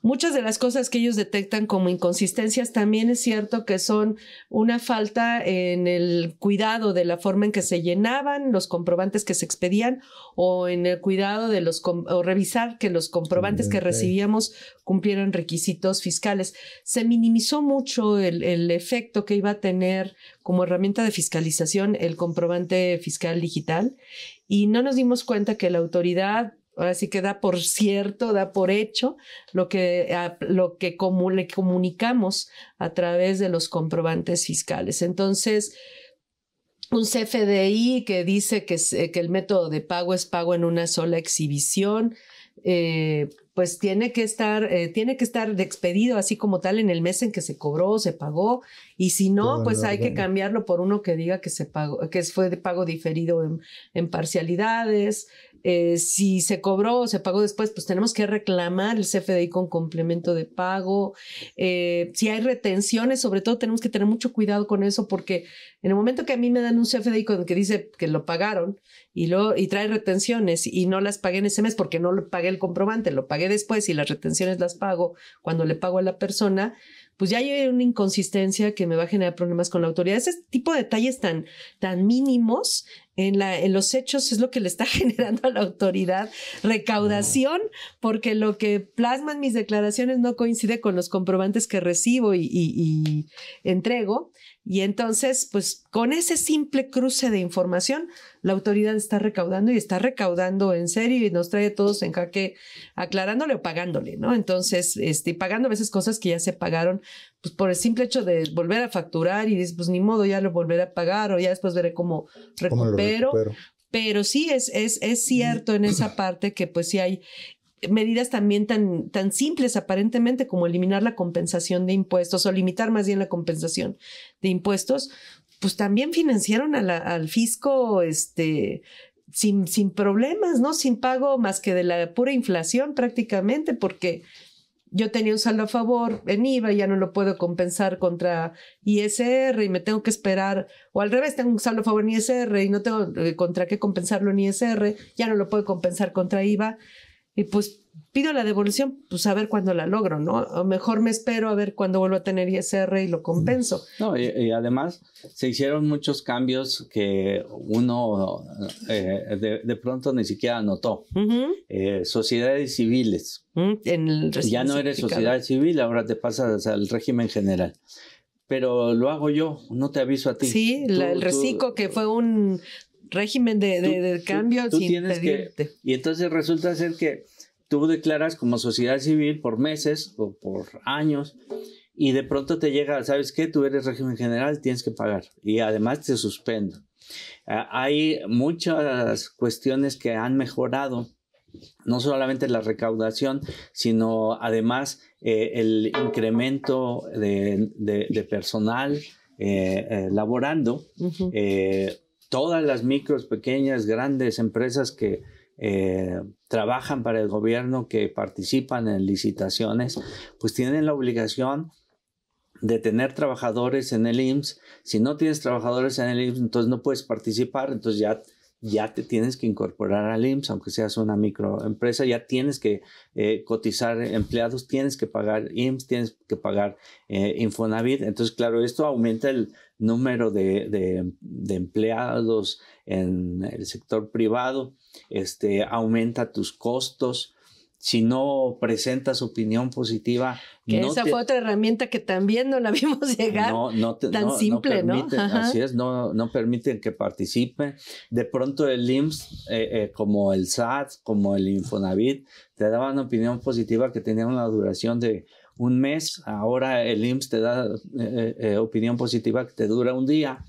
Muchas de las cosas que ellos detectan como inconsistencias también es cierto que son una falta en el cuidado de la forma en que se llenaban los comprobantes que se expedían o en el cuidado de los o revisar que los comprobantes que mm, recibíamos cumplieran requisitos fiscales. Se minimizó mucho el efecto que iba a tener como herramienta de fiscalización el comprobante fiscal digital y no nos dimos cuenta que la autoridad ahora sí que da por cierto, da por hecho lo que, ah, lo que le comunicamos a través de los comprobantes fiscales. Entonces, un CFDI que dice que, que el método de pago es pago en una sola exhibición. Eh, pues tiene que estar, eh, tiene que estar expedido así como tal en el mes en que se cobró, se pagó, y si no, pues hay que cambiarlo por uno que diga que se pagó, que fue de pago diferido en, en parcialidades, eh, si se cobró o se pagó después, pues tenemos que reclamar el CFDI con complemento de pago. Eh, si hay retenciones, sobre todo tenemos que tener mucho cuidado con eso porque en el momento que a mí me dan un CFDI con que dice que lo pagaron y, lo, y trae retenciones y no las pagué en ese mes porque no lo pagué el comprobante, lo pagué después y las retenciones las pago cuando le pago a la persona, pues ya hay una inconsistencia que me va a generar problemas con la autoridad. Ese tipo de detalles tan, tan mínimos en, los hechos es lo que le está generando a la autoridad recaudación, porque lo que plasman mis declaraciones no coincide con los comprobantes que recibo y, entrego. Y entonces, pues con ese simple cruce de información, la autoridad está recaudando y está recaudando en serio y nos trae a todos en jaque aclarándole o pagándole, ¿no? Entonces, este, pagando a veces cosas que ya se pagaron pues por el simple hecho de volver a facturar y dices, pues ni modo, ya lo volveré a pagar o ya después veré cómo recupero. Pero sí es, es, cierto en esa parte que pues sí hay medidas también tan, tan simples aparentemente como eliminar la compensación de impuestos o limitar más bien la compensación de impuestos, pues también financiaron al fisco este, sin, sin problemas, ¿no? Sin pago más que de la pura inflación prácticamente, porque yo tenía un saldo a favor en IVA, y ya no lo puedo compensar contra ISR y me tengo que esperar, o al revés, tengo un saldo a favor en ISR y no tengo eh, contra qué compensarlo en ISR, ya no lo puedo compensar contra IVA y pues pido la devolución, pues a ver cuándo la logro, ¿no? O mejor me espero a ver cuándo vuelvo a tener ISR y lo compenso. No, y, además se hicieron muchos cambios que uno eh, de, pronto ni siquiera notó. Eh, sociedades civiles. Mm, ya no eres sociedad civil, ahora te pasas al régimen general pero lo hago yo, no te aviso a ti. Sí, el reciclo que fue un régimen de, cambio tú, Que, y entonces resulta ser que tú declaras como sociedad civil por meses o por años y de pronto te llega, ¿sabes qué? Tú eres régimen general, tienes que pagar y además te suspendo. Ah, hay muchas cuestiones que han mejorado, no solamente la recaudación, sino además eh, el incremento de, personal eh, eh, laborando todas las micros, pequeñas, grandes empresas que eh, trabajan para el gobierno, que participan en licitaciones, pues tienen la obligación de tener trabajadores en el IMSS. Si no tienes trabajadores en el IMSS, entonces no puedes participar, entonces ya ya te tienes que incorporar al IMSS, aunque seas una microempresa, ya tienes que eh, cotizar empleados, tienes que pagar IMSS, tienes que pagar eh, Infonavit. Entonces, claro, esto aumenta el número de, de, empleados en el sector privado, este, aumenta tus costos si no presentas opinión positiva. no esa fue otra herramienta que también no la vimos llegar no, no tan simple, ¿no? así es, no, no permiten que participe. De pronto el IMSS, eh, eh, como el SAT, como el Infonavit, te daban opinión positiva que tenía una duración de un mes. Ahora el IMSS te da eh, opinión positiva que te dura un día.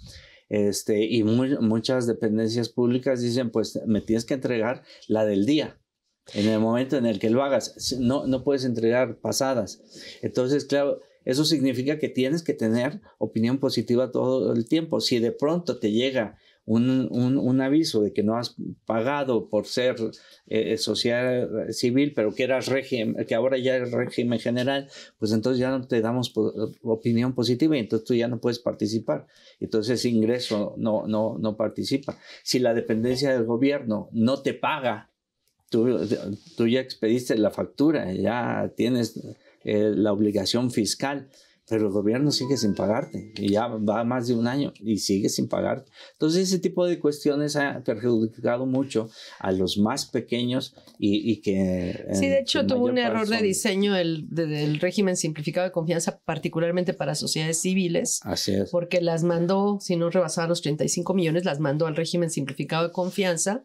Este, y muchas dependencias públicas dicen, pues me tienes que entregar la del día en el momento en el que lo hagas, no, no puedes entregar pasadas. Entonces, claro, eso significa que tienes que tener opinión positiva todo el tiempo. Si de pronto te llega un, un, aviso de que no has pagado por ser eh, eh, social eh, civil, pero que eras régimen, que ahora ya es régimen general, pues entonces ya no te damos opinión positiva y entonces tú ya no puedes participar. Entonces ingreso no, no, no participa. Si la dependencia del gobierno no te paga tú, ya expediste la factura, ya tienes eh, la obligación fiscal, pero el gobierno sigue sin pagarte y ya va más de un año y sigue sin pagarte. Entonces ese tipo de cuestiones ha perjudicado mucho a los más pequeños y, que... Sí, de eh, hecho tuvo un error de diseño del, del, régimen simplificado de confianza, particularmente para sociedades civiles. Así es. Porque las mandó, si no rebasaba los 35 millones, las mandó al régimen simplificado de confianza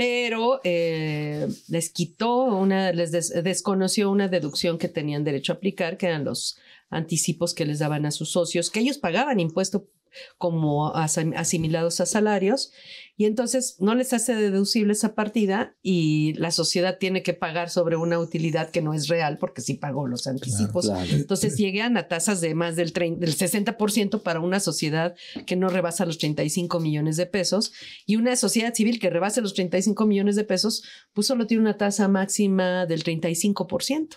pero eh, les quitó una, les desconoció una deducción que tenían derecho a aplicar, que eran los anticipos que les daban a sus socios, que ellos pagaban impuesto como asimilados a salarios y entonces no les hace deducible esa partida y la sociedad tiene que pagar sobre una utilidad que no es real porque sí pagó los anticipos. Entonces llegan a tasas de más del, del 60% para una sociedad que no rebasa los 35 millones de pesos y una sociedad civil que rebase los 35 millones de pesos, pues solo tiene una tasa máxima del 35%.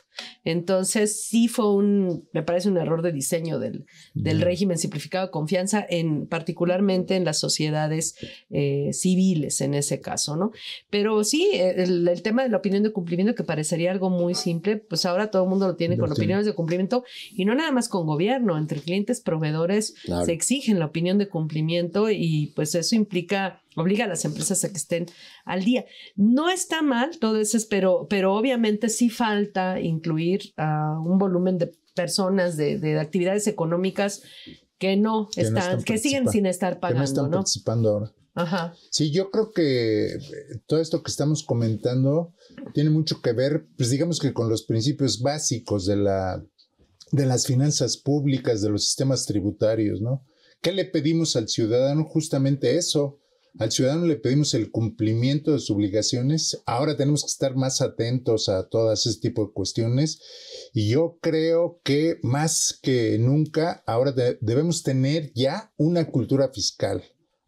Entonces sí fue un, me parece un error de diseño del, del régimen simplificado de confianza, en particularmente en las sociedades. Eh, civiles en ese caso, ¿no? Pero sí, eh, el, tema de la opinión de cumplimiento, que parecería algo muy simple, pues ahora todo el mundo lo tiene con opiniones de cumplimiento y no nada más con gobierno, entre clientes, proveedores, se exigen la opinión de cumplimiento y pues eso implica obliga a las empresas a que estén al día. No está mal todo eso, pero, pero obviamente sí falta incluir a un volumen de personas, de, de actividades económicas que no, están, que siguen sin estar pagando. no están participando ahora. Sí, yo creo que eh, todo esto que estamos comentando tiene mucho que ver, pues digamos que con los principios básicos de, la, de las finanzas públicas, de los sistemas tributarios, ¿no? ¿Qué le pedimos al ciudadano? Justamente eso. Al ciudadano le pedimos el cumplimiento de sus obligaciones. Ahora tenemos que estar más atentos a todas ese tipo de cuestiones. Y yo creo que más que nunca, ahora debemos tener ya una cultura fiscal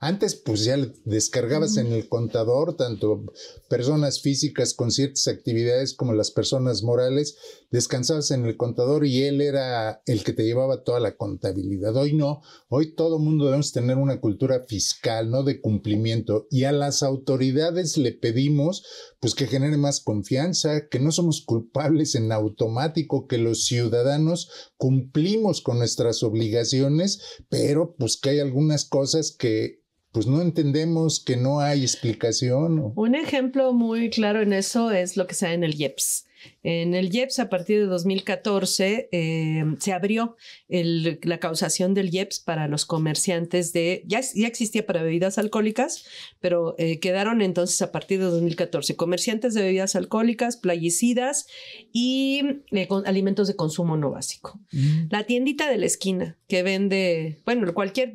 antes, pues ya descargabas en el contador, tanto personas físicas con ciertas actividades como las personas morales, descansabas en el contador y él era el que te llevaba toda la contabilidad. Hoy no, hoy todo mundo debemos tener una cultura fiscal, ¿no? De cumplimiento. Y a las autoridades le pedimos, pues que genere más confianza, que no somos culpables en automático, que los ciudadanos cumplimos con nuestras obligaciones, pero pues que hay algunas cosas que pues no entendemos que no hay explicación. Un ejemplo muy claro en eso es lo que se da en el IEPS. En el IEPS, a partir de 2014, eh, se abrió la causación del IEPS para los comerciantes de, ya, existía para bebidas alcohólicas, pero eh, quedaron entonces a partir de 2014 comerciantes de bebidas alcohólicas, playicidas y eh, alimentos de consumo no básico. Mm. La tiendita de la esquina que vende, bueno, cualquier,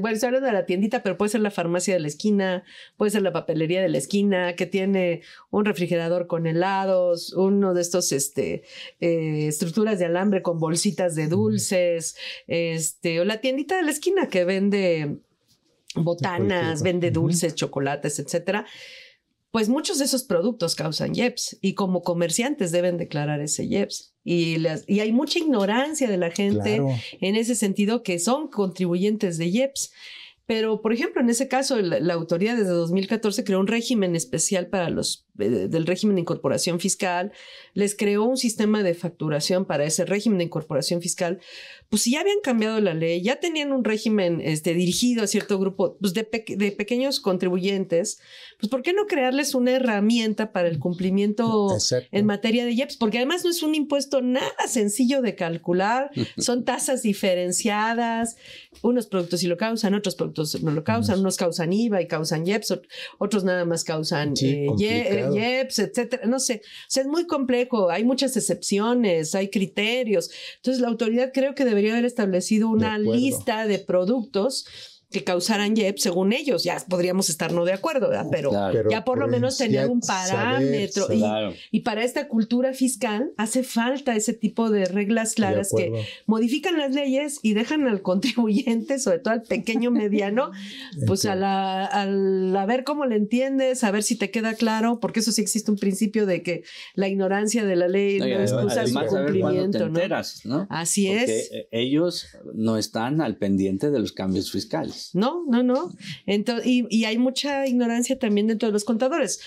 bueno, se habla de la tiendita, pero puede ser la farmacia de la esquina, puede ser la papelería de la esquina, que tiene un refrigerador con helados, un uno de estos este, eh, estructuras de alambre con bolsitas de dulces, este, o la tiendita de la esquina que vende botanas, vende dulces, chocolates, etcétera. Pues muchos de esos productos causan yeps y como comerciantes deben declarar ese yeps Y, y, hay mucha ignorancia de la gente en ese sentido que son contribuyentes de yeps Pero, por ejemplo, en ese caso, la, autoridad desde 2014 creó un régimen especial para los del régimen de incorporación fiscal, les creó un sistema de facturación para ese régimen de incorporación fiscal, pues si ya habían cambiado la ley, ya tenían un régimen este, dirigido a cierto grupo pues, de, pequeños contribuyentes, pues ¿por qué no crearles una herramienta para el cumplimiento en materia de IEPS? Porque además no es un impuesto nada sencillo de calcular, son tasas diferenciadas, unos productos sí lo causan, otros productos no lo causan, unos causan IVA y causan IEPS, otros nada más causan eh, IEPS Yeps, etcétera, no sé. O sea, es muy complejo, hay muchas excepciones, hay criterios. Entonces, la autoridad creo que debería haber establecido una lista de productos que causaran YEP según ellos. Ya podríamos estar no de acuerdo, Pero, ya por lo pues, menos tener un parámetro. y, para esta cultura fiscal hace falta ese tipo de reglas claras que modifican las leyes y dejan al contribuyente, sobre todo al pequeño mediano, pues a la, a ver cómo le entiendes, a ver si te queda claro, porque eso sí existe un principio de que la ignorancia de la ley no, es excusa su cumplimiento. ¿no? Así porque es. Ellos no están al pendiente de los cambios fiscales. No, no, no. Entonces, y, hay mucha ignorancia también dentro de los contadores.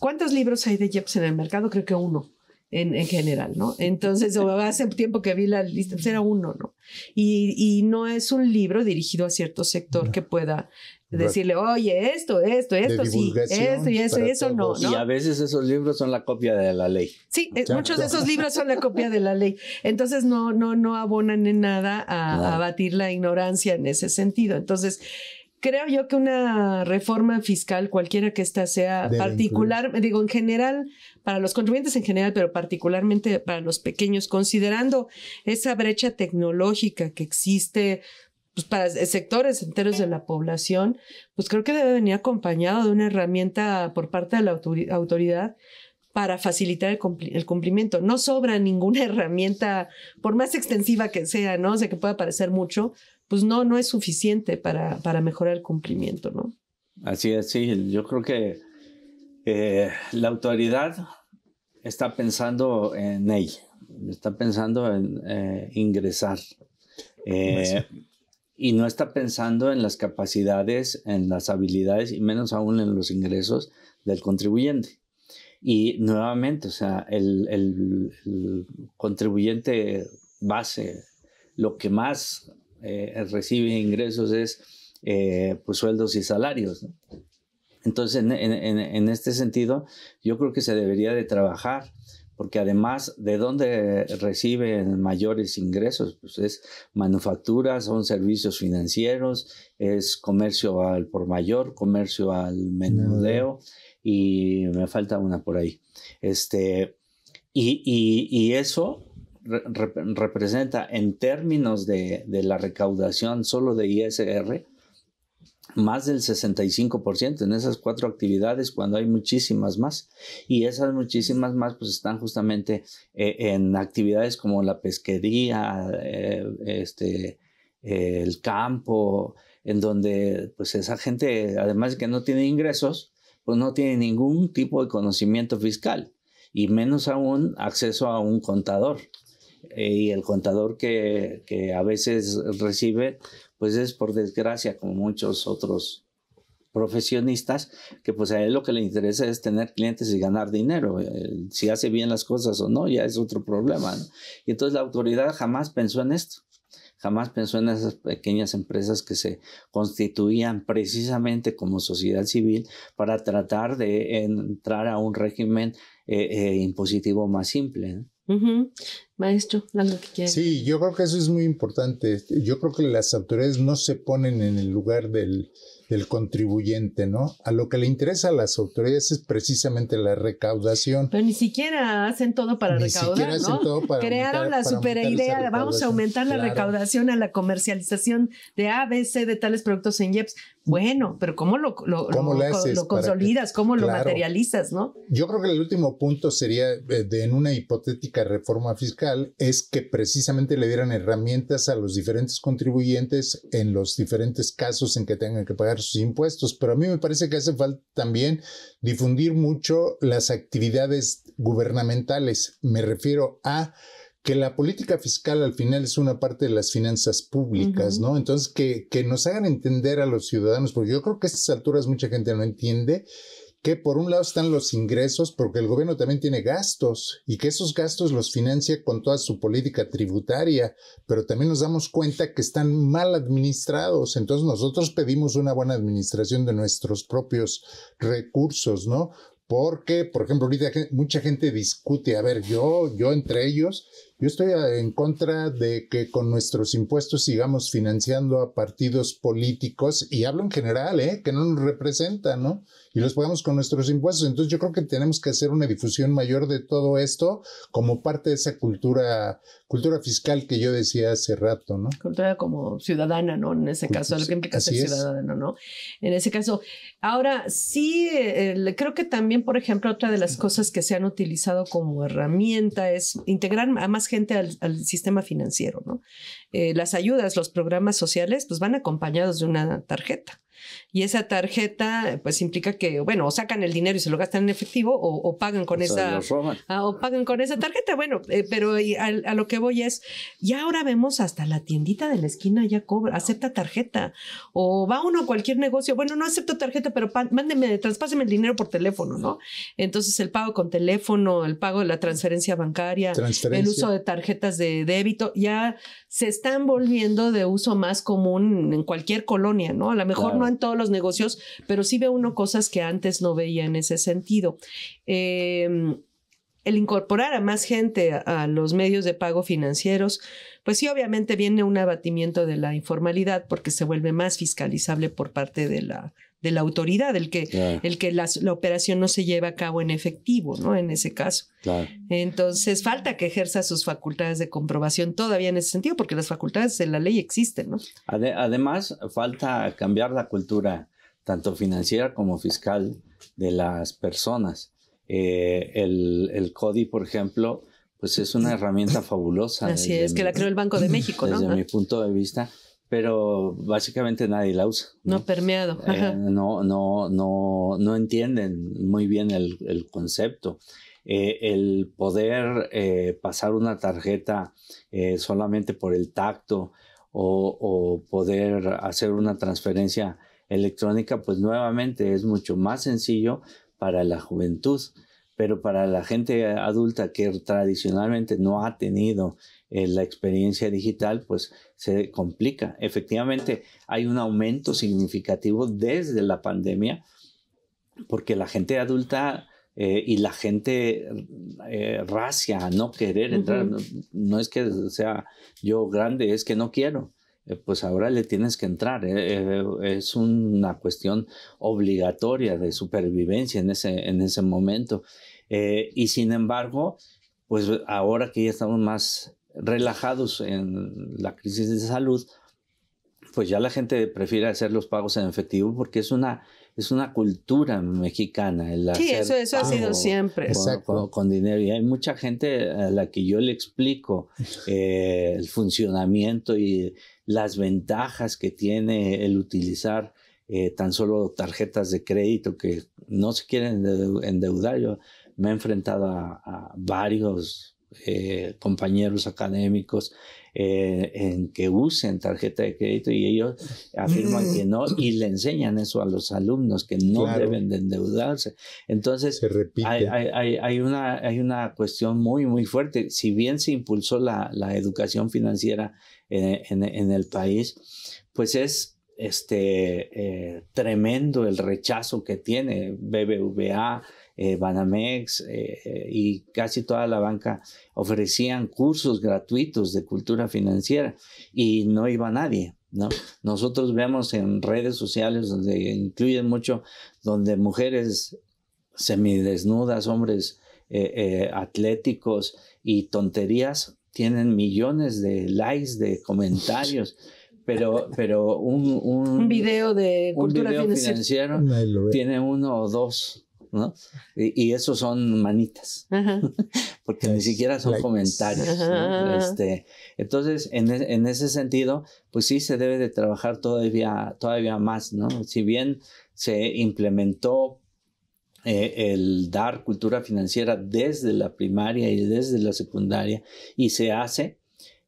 ¿Cuántos libros hay de Jeps en el mercado? Creo que uno. En, general, ¿no? Entonces, hace tiempo que vi la lista, pues era uno, ¿no? Y, no es un libro dirigido a cierto sector que pueda decirle, oye, esto, esto, esto, sí, esto y eso y eso no, no, Y a veces esos libros son la copia de la ley. Sí, eh, muchos de esos libros son la copia de la ley. Entonces no, no, no abonan en nada a, abatir la ignorancia en ese sentido. Entonces, creo yo que una reforma fiscal, cualquiera que ésta sea, particular, digo, en general, para los contribuyentes en general, pero particularmente para los pequeños, considerando esa brecha tecnológica que existe pues para sectores enteros de la población, pues creo que debe venir acompañado de una herramienta por parte de la autoridad para facilitar el, cumplimiento. No sobra ninguna herramienta, por más extensiva que sea, ¿no? O sea, que pueda parecer mucho, pues no, no es suficiente para, para mejorar el cumplimiento, ¿no? Así es, sí. Yo creo que eh, la autoridad está pensando en ella, está pensando en eh, ingresar. Eh, y no está pensando en las capacidades, en las habilidades y menos aún en los ingresos del contribuyente. Y nuevamente, o sea, el, contribuyente base, lo que más eh, recibe ingresos es eh, pues sueldos y salarios. Entonces, en, este sentido, yo creo que se debería de trabajar porque además de dónde reciben mayores ingresos, pues es manufacturas, son servicios financieros, es comercio al por mayor, comercio al menudeo y me falta una por ahí. Este, y, eso representa en términos de, la recaudación solo de ISR más del 65% en esas cuatro actividades cuando hay muchísimas más. Y esas muchísimas más pues están justamente eh, en actividades como la pesquería, eh, este, eh, el campo, en donde pues esa gente, además de que no tiene ingresos, pues no tiene ningún tipo de conocimiento fiscal y menos aún acceso a un contador. y el contador que a veces recibe pues es por desgracia como muchos otros profesionistas, que pues a él lo que le interesa es tener clientes y ganar dinero. Si hace bien las cosas o no, ya es otro problema. Y entonces la autoridad jamás pensó en esto jamás pensó en esas pequeñas empresas que se constituían precisamente como sociedad civil para tratar de entrar a un régimen eh, eh, impositivo más simple. Maestro, lo que Sí, yo creo que eso es muy importante. Yo creo que las autoridades no se ponen en el lugar del, del contribuyente, ¿no? A lo que le interesa a las autoridades es precisamente la recaudación. Pero ni siquiera hacen todo para ni recaudar, siquiera Crearon la super idea, de vamos a aumentar la recaudación a la comercialización de ABC de tales productos en IEPS. Bueno, pero ¿cómo lo, lo, consolidas? ¿Cómo lo materializas, no? Yo creo que el último punto sería, eh, en una hipotética reforma fiscal, es que precisamente le dieran herramientas a los diferentes contribuyentes en los diferentes casos en que tengan que pagar sus impuestos. Pero a mí me parece que hace falta también difundir mucho las actividades gubernamentales. Me refiero a que la política fiscal al final es una parte de las finanzas públicas, ¿no? Entonces, que, que nos hagan entender a los ciudadanos, porque yo creo que a estas alturas mucha gente no entiende que por un lado están los ingresos, porque el gobierno también tiene gastos y que esos gastos los financia con toda su política tributaria, pero también nos damos cuenta que están mal administrados. Entonces nosotros pedimos una buena administración de nuestros propios recursos, ¿no? Porque, por ejemplo, ahorita mucha gente discute, a ver, yo, yo entre ellos, yo estoy en contra de que con nuestros impuestos sigamos financiando a partidos políticos, y hablo en general, ¿eh? que no nos representan, ¿no? Y los pagamos con nuestros impuestos. Entonces yo creo que tenemos que hacer una difusión mayor de todo esto como parte de esa cultura, cultura fiscal que yo decía hace rato, ¿no? Cultura como ciudadana, ¿no? En ese caso, lo que implica ser ciudadano, ¿no? En ese caso. Ahora, sí, creo que también, por ejemplo, otra de las cosas que se han utilizado como herramienta es integrar a más gente al, sistema financiero, ¿no? Eh, las ayudas, los programas sociales, pues van acompañados de una tarjeta. Y esa tarjeta, pues implica que, bueno, o sacan el dinero y se lo gastan en efectivo o, pagan con esa. Ah, o pagan con esa tarjeta. Bueno, eh, pero y a, lo que voy es, ya ahora vemos hasta la tiendita de la esquina ya cobra, acepta tarjeta. O va uno a cualquier negocio, bueno, no acepto tarjeta, pero mándeme, traspáseme el dinero por teléfono, ¿no? Entonces el pago con teléfono, el pago de la transferencia bancaria, el uso de tarjetas de débito, ya se están volviendo de uso más común en cualquier colonia, ¿no? A lo mejor no en todos los negocios, pero sí ve uno cosas que antes no veía en ese sentido. Em, el incorporar a más gente a, los medios de pago financieros, pues sí, obviamente viene un abatimiento de la informalidad porque se vuelve más fiscalizable por parte de la, de la autoridad, el que, el que la, operación no se lleva a cabo en efectivo, ¿no? En ese caso. Entonces, falta que ejerza sus facultades de comprobación todavía en ese sentido, porque las facultades de la ley existen, ¿no? además, falta cambiar la cultura, tanto financiera como fiscal, de las personas. Eh, el, CODI, por ejemplo, pues es una herramienta fabulosa. Así es, que la creó el Banco de México, ¿no? Desde ah. mi punto de vista, pero básicamente nadie la usa. No, permeado. Eh, no, no, no, no entienden muy bien el, concepto. Eh, el poder eh, pasar una tarjeta solamente por el tacto o, o, poder hacer una transferencia electrónica, pues nuevamente es mucho más sencillo para la juventud, pero para la gente adulta que tradicionalmente no ha tenido eh, la experiencia digital, pues se complica. Efectivamente, hay un aumento significativo desde la pandemia porque la gente adulta eh, y la gente eh, racia a no querer entrar, no, es que sea yo grande, es que no quiero. pues ahora le tienes que entrar. es una cuestión obligatoria de supervivencia en ese, en ese momento. y sin embargo, pues ahora que ya estamos más relajados en la crisis de salud, pues ya la gente prefiere hacer los pagos en efectivo porque es una, es una cultura mexicana. El sí, eso, ha sido siempre. Con, dinero. Y hay mucha gente a la que yo le explico eh, el funcionamiento y las ventajas que tiene el utilizar eh, tan solo tarjetas de crédito que no se quieren endeudar. Yo me he enfrentado a, a varios eh, compañeros académicos eh, en que usen tarjeta de crédito y ellos afirman que no mm. y le enseñan eso a los alumnos que no deben de endeudarse. Entonces, Hay, una, hay una cuestión muy, muy fuerte. Si bien se impulsó la, educación financiera eh, en, en, el país, pues es este tremendo el rechazo que tiene BBVA, eh, Banamex eh, eh, y casi toda la banca ofrecían cursos gratuitos de cultura financiera y no iba nadie. ¿No? Nosotros vemos en redes sociales donde incluyen mucho, donde mujeres semidesnudas, hombres atléticos y tonterías tienen millones de likes, de comentarios pero, pero un, un, video de cultura financiera tiene uno o dos y, eso son manitas, porque ni siquiera son comentarios. Este, entonces, e, en, ese sentido, pues sí se debe de trabajar todavía, todavía más, Si bien se implementó eh, el dar cultura financiera desde la primaria y desde la secundaria y se hace,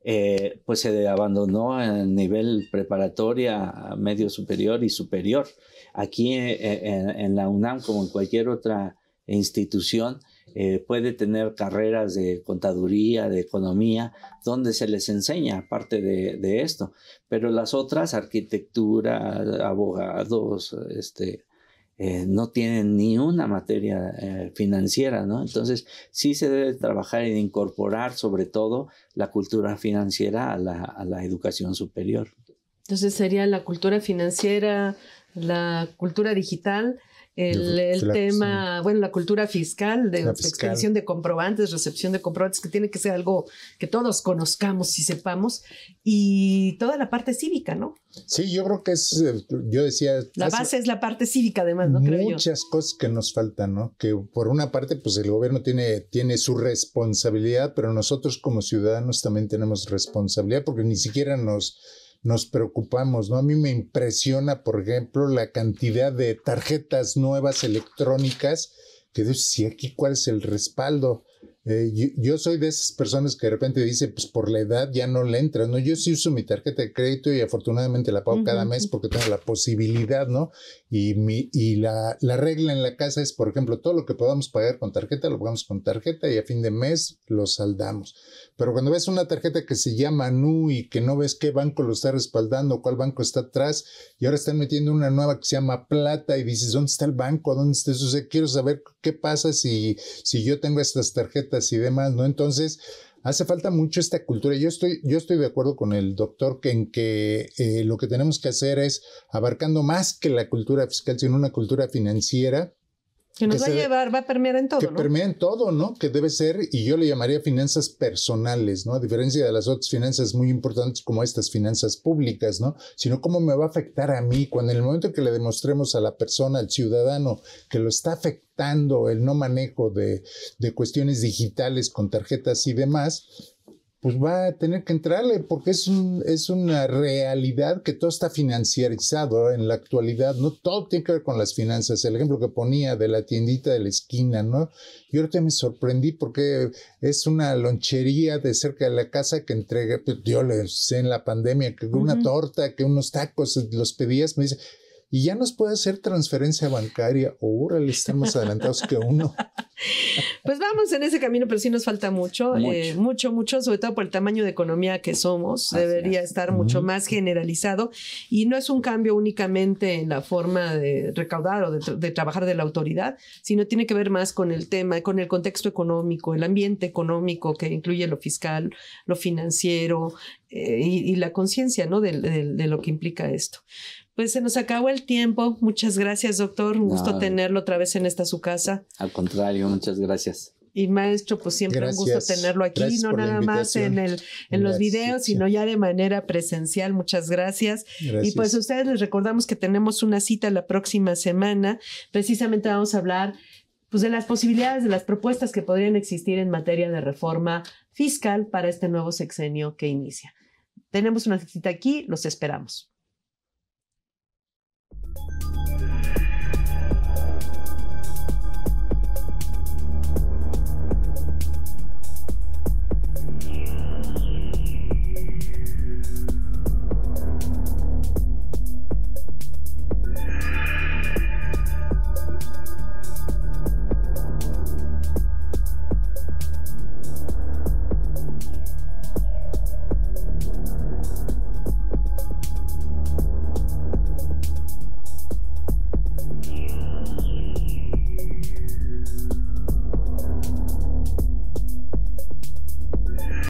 eh, pues se abandonó a nivel preparatoria, medio superior y superior aquí eh, eh, en, la UNAM, como en cualquier otra institución, eh, puede tener carreras de contaduría, de economía, donde se les enseña parte de, esto, pero las otras, arquitectura, abogados, este, no tienen ni una materia financiera, ¿no? Entonces, sí se debe trabajar en incorporar sobre todo la cultura financiera a la educación superior. Entonces sería la cultura financiera, la cultura digital, el, tema, bueno, la cultura fiscal, de expedición de comprobantes, recepción de comprobantes, que tiene que ser algo que todos conozcamos y sepamos, y toda la parte cívica, ¿no? Sí, yo creo que es, eh, yo decía... La base es la parte cívica, además, ¿no? muchas cosas que nos faltan, ¿no? Que por una parte, pues el gobierno tiene, tiene su responsabilidad, pero nosotros como ciudadanos también tenemos responsabilidad, porque ni siquiera nos nos preocupamos, ¿no? A mí me impresiona, por ejemplo, la cantidad de tarjetas nuevas electrónicas que dices, ¿y aquí cuál es el respaldo? Eh, yo, soy de esas personas que de repente dice, pues por la edad ya no le entra, ¿no? Yo sí uso mi tarjeta de crédito y afortunadamente la pago cada mes porque tengo la posibilidad, ¿no? Y, mi, y la, la, regla en la casa es, por ejemplo, todo lo que podamos pagar con tarjeta, lo pagamos con tarjeta y a fin de mes lo saldamos. Pero cuando ves una tarjeta que se llama NU y que no ves qué banco lo está respaldando, cuál banco está atrás, y ahora están metiendo una nueva que se llama Plata y dices, ¿dónde está el banco? ¿Dónde está eso? quiero saber qué pasa si, si yo tengo estas tarjetas y demás, ¿no? Entonces, hace falta mucho esta cultura. Yo estoy, yo estoy de acuerdo con el doctor que en que eh, lo que tenemos que hacer es, abarcando más que la cultura fiscal, sino una cultura financiera, que nos va a llevar, va a permear en todo. Que permea en todo, ¿no? Que debe ser, y yo le llamaría finanzas personales, ¿no? A diferencia de las otras finanzas muy importantes como estas finanzas públicas, ¿no? Sino cómo me va a afectar a mí cuando en el momento que le demostremos a la persona, al ciudadano, que lo está afectando el no manejo de, de cuestiones digitales con tarjetas y demás, pues va a tener que entrarle porque es, un, es una realidad que todo está financiarizado en la actualidad, ¿no? Todo tiene que ver con las finanzas. El ejemplo que ponía de la tiendita de la esquina, ¿no? Yo ahorita me sorprendí porque es una lonchería de cerca de la casa que entregué, pues yo le sé en la pandemia, que una torta, que unos tacos, los pedías, me dice, y ya nos puede hacer transferencia bancaria. Órale, están más adelantados que uno. Pues vamos en ese camino, pero sí nos falta eh, mucho, mucho, mucho, sobre todo por el tamaño de economía que somos. Debería estar mucho más generalizado y no es un cambio únicamente en la forma de recaudar o de, trabajar de la autoridad, sino tiene que ver más con el tema, con el contexto económico, el ambiente económico que incluye lo fiscal, lo financiero eh, y, la conciencia ¿no? de lo que implica esto. Pues se nos acabó el tiempo. Muchas gracias, doctor. Un gusto tenerlo otra vez en esta su casa. Al contrario, muchas gracias. Y maestro, pues siempre un gusto tenerlo aquí, no nada más en el en los videos, sino ya de manera presencial. Muchas gracias. Y pues a ustedes les recordamos que tenemos una cita la próxima semana. Precisamente vamos a hablar pues, de las posibilidades, de las propuestas que podrían existir en materia de reforma fiscal para este nuevo sexenio que inicia. Tenemos una cita aquí, los esperamos. thank you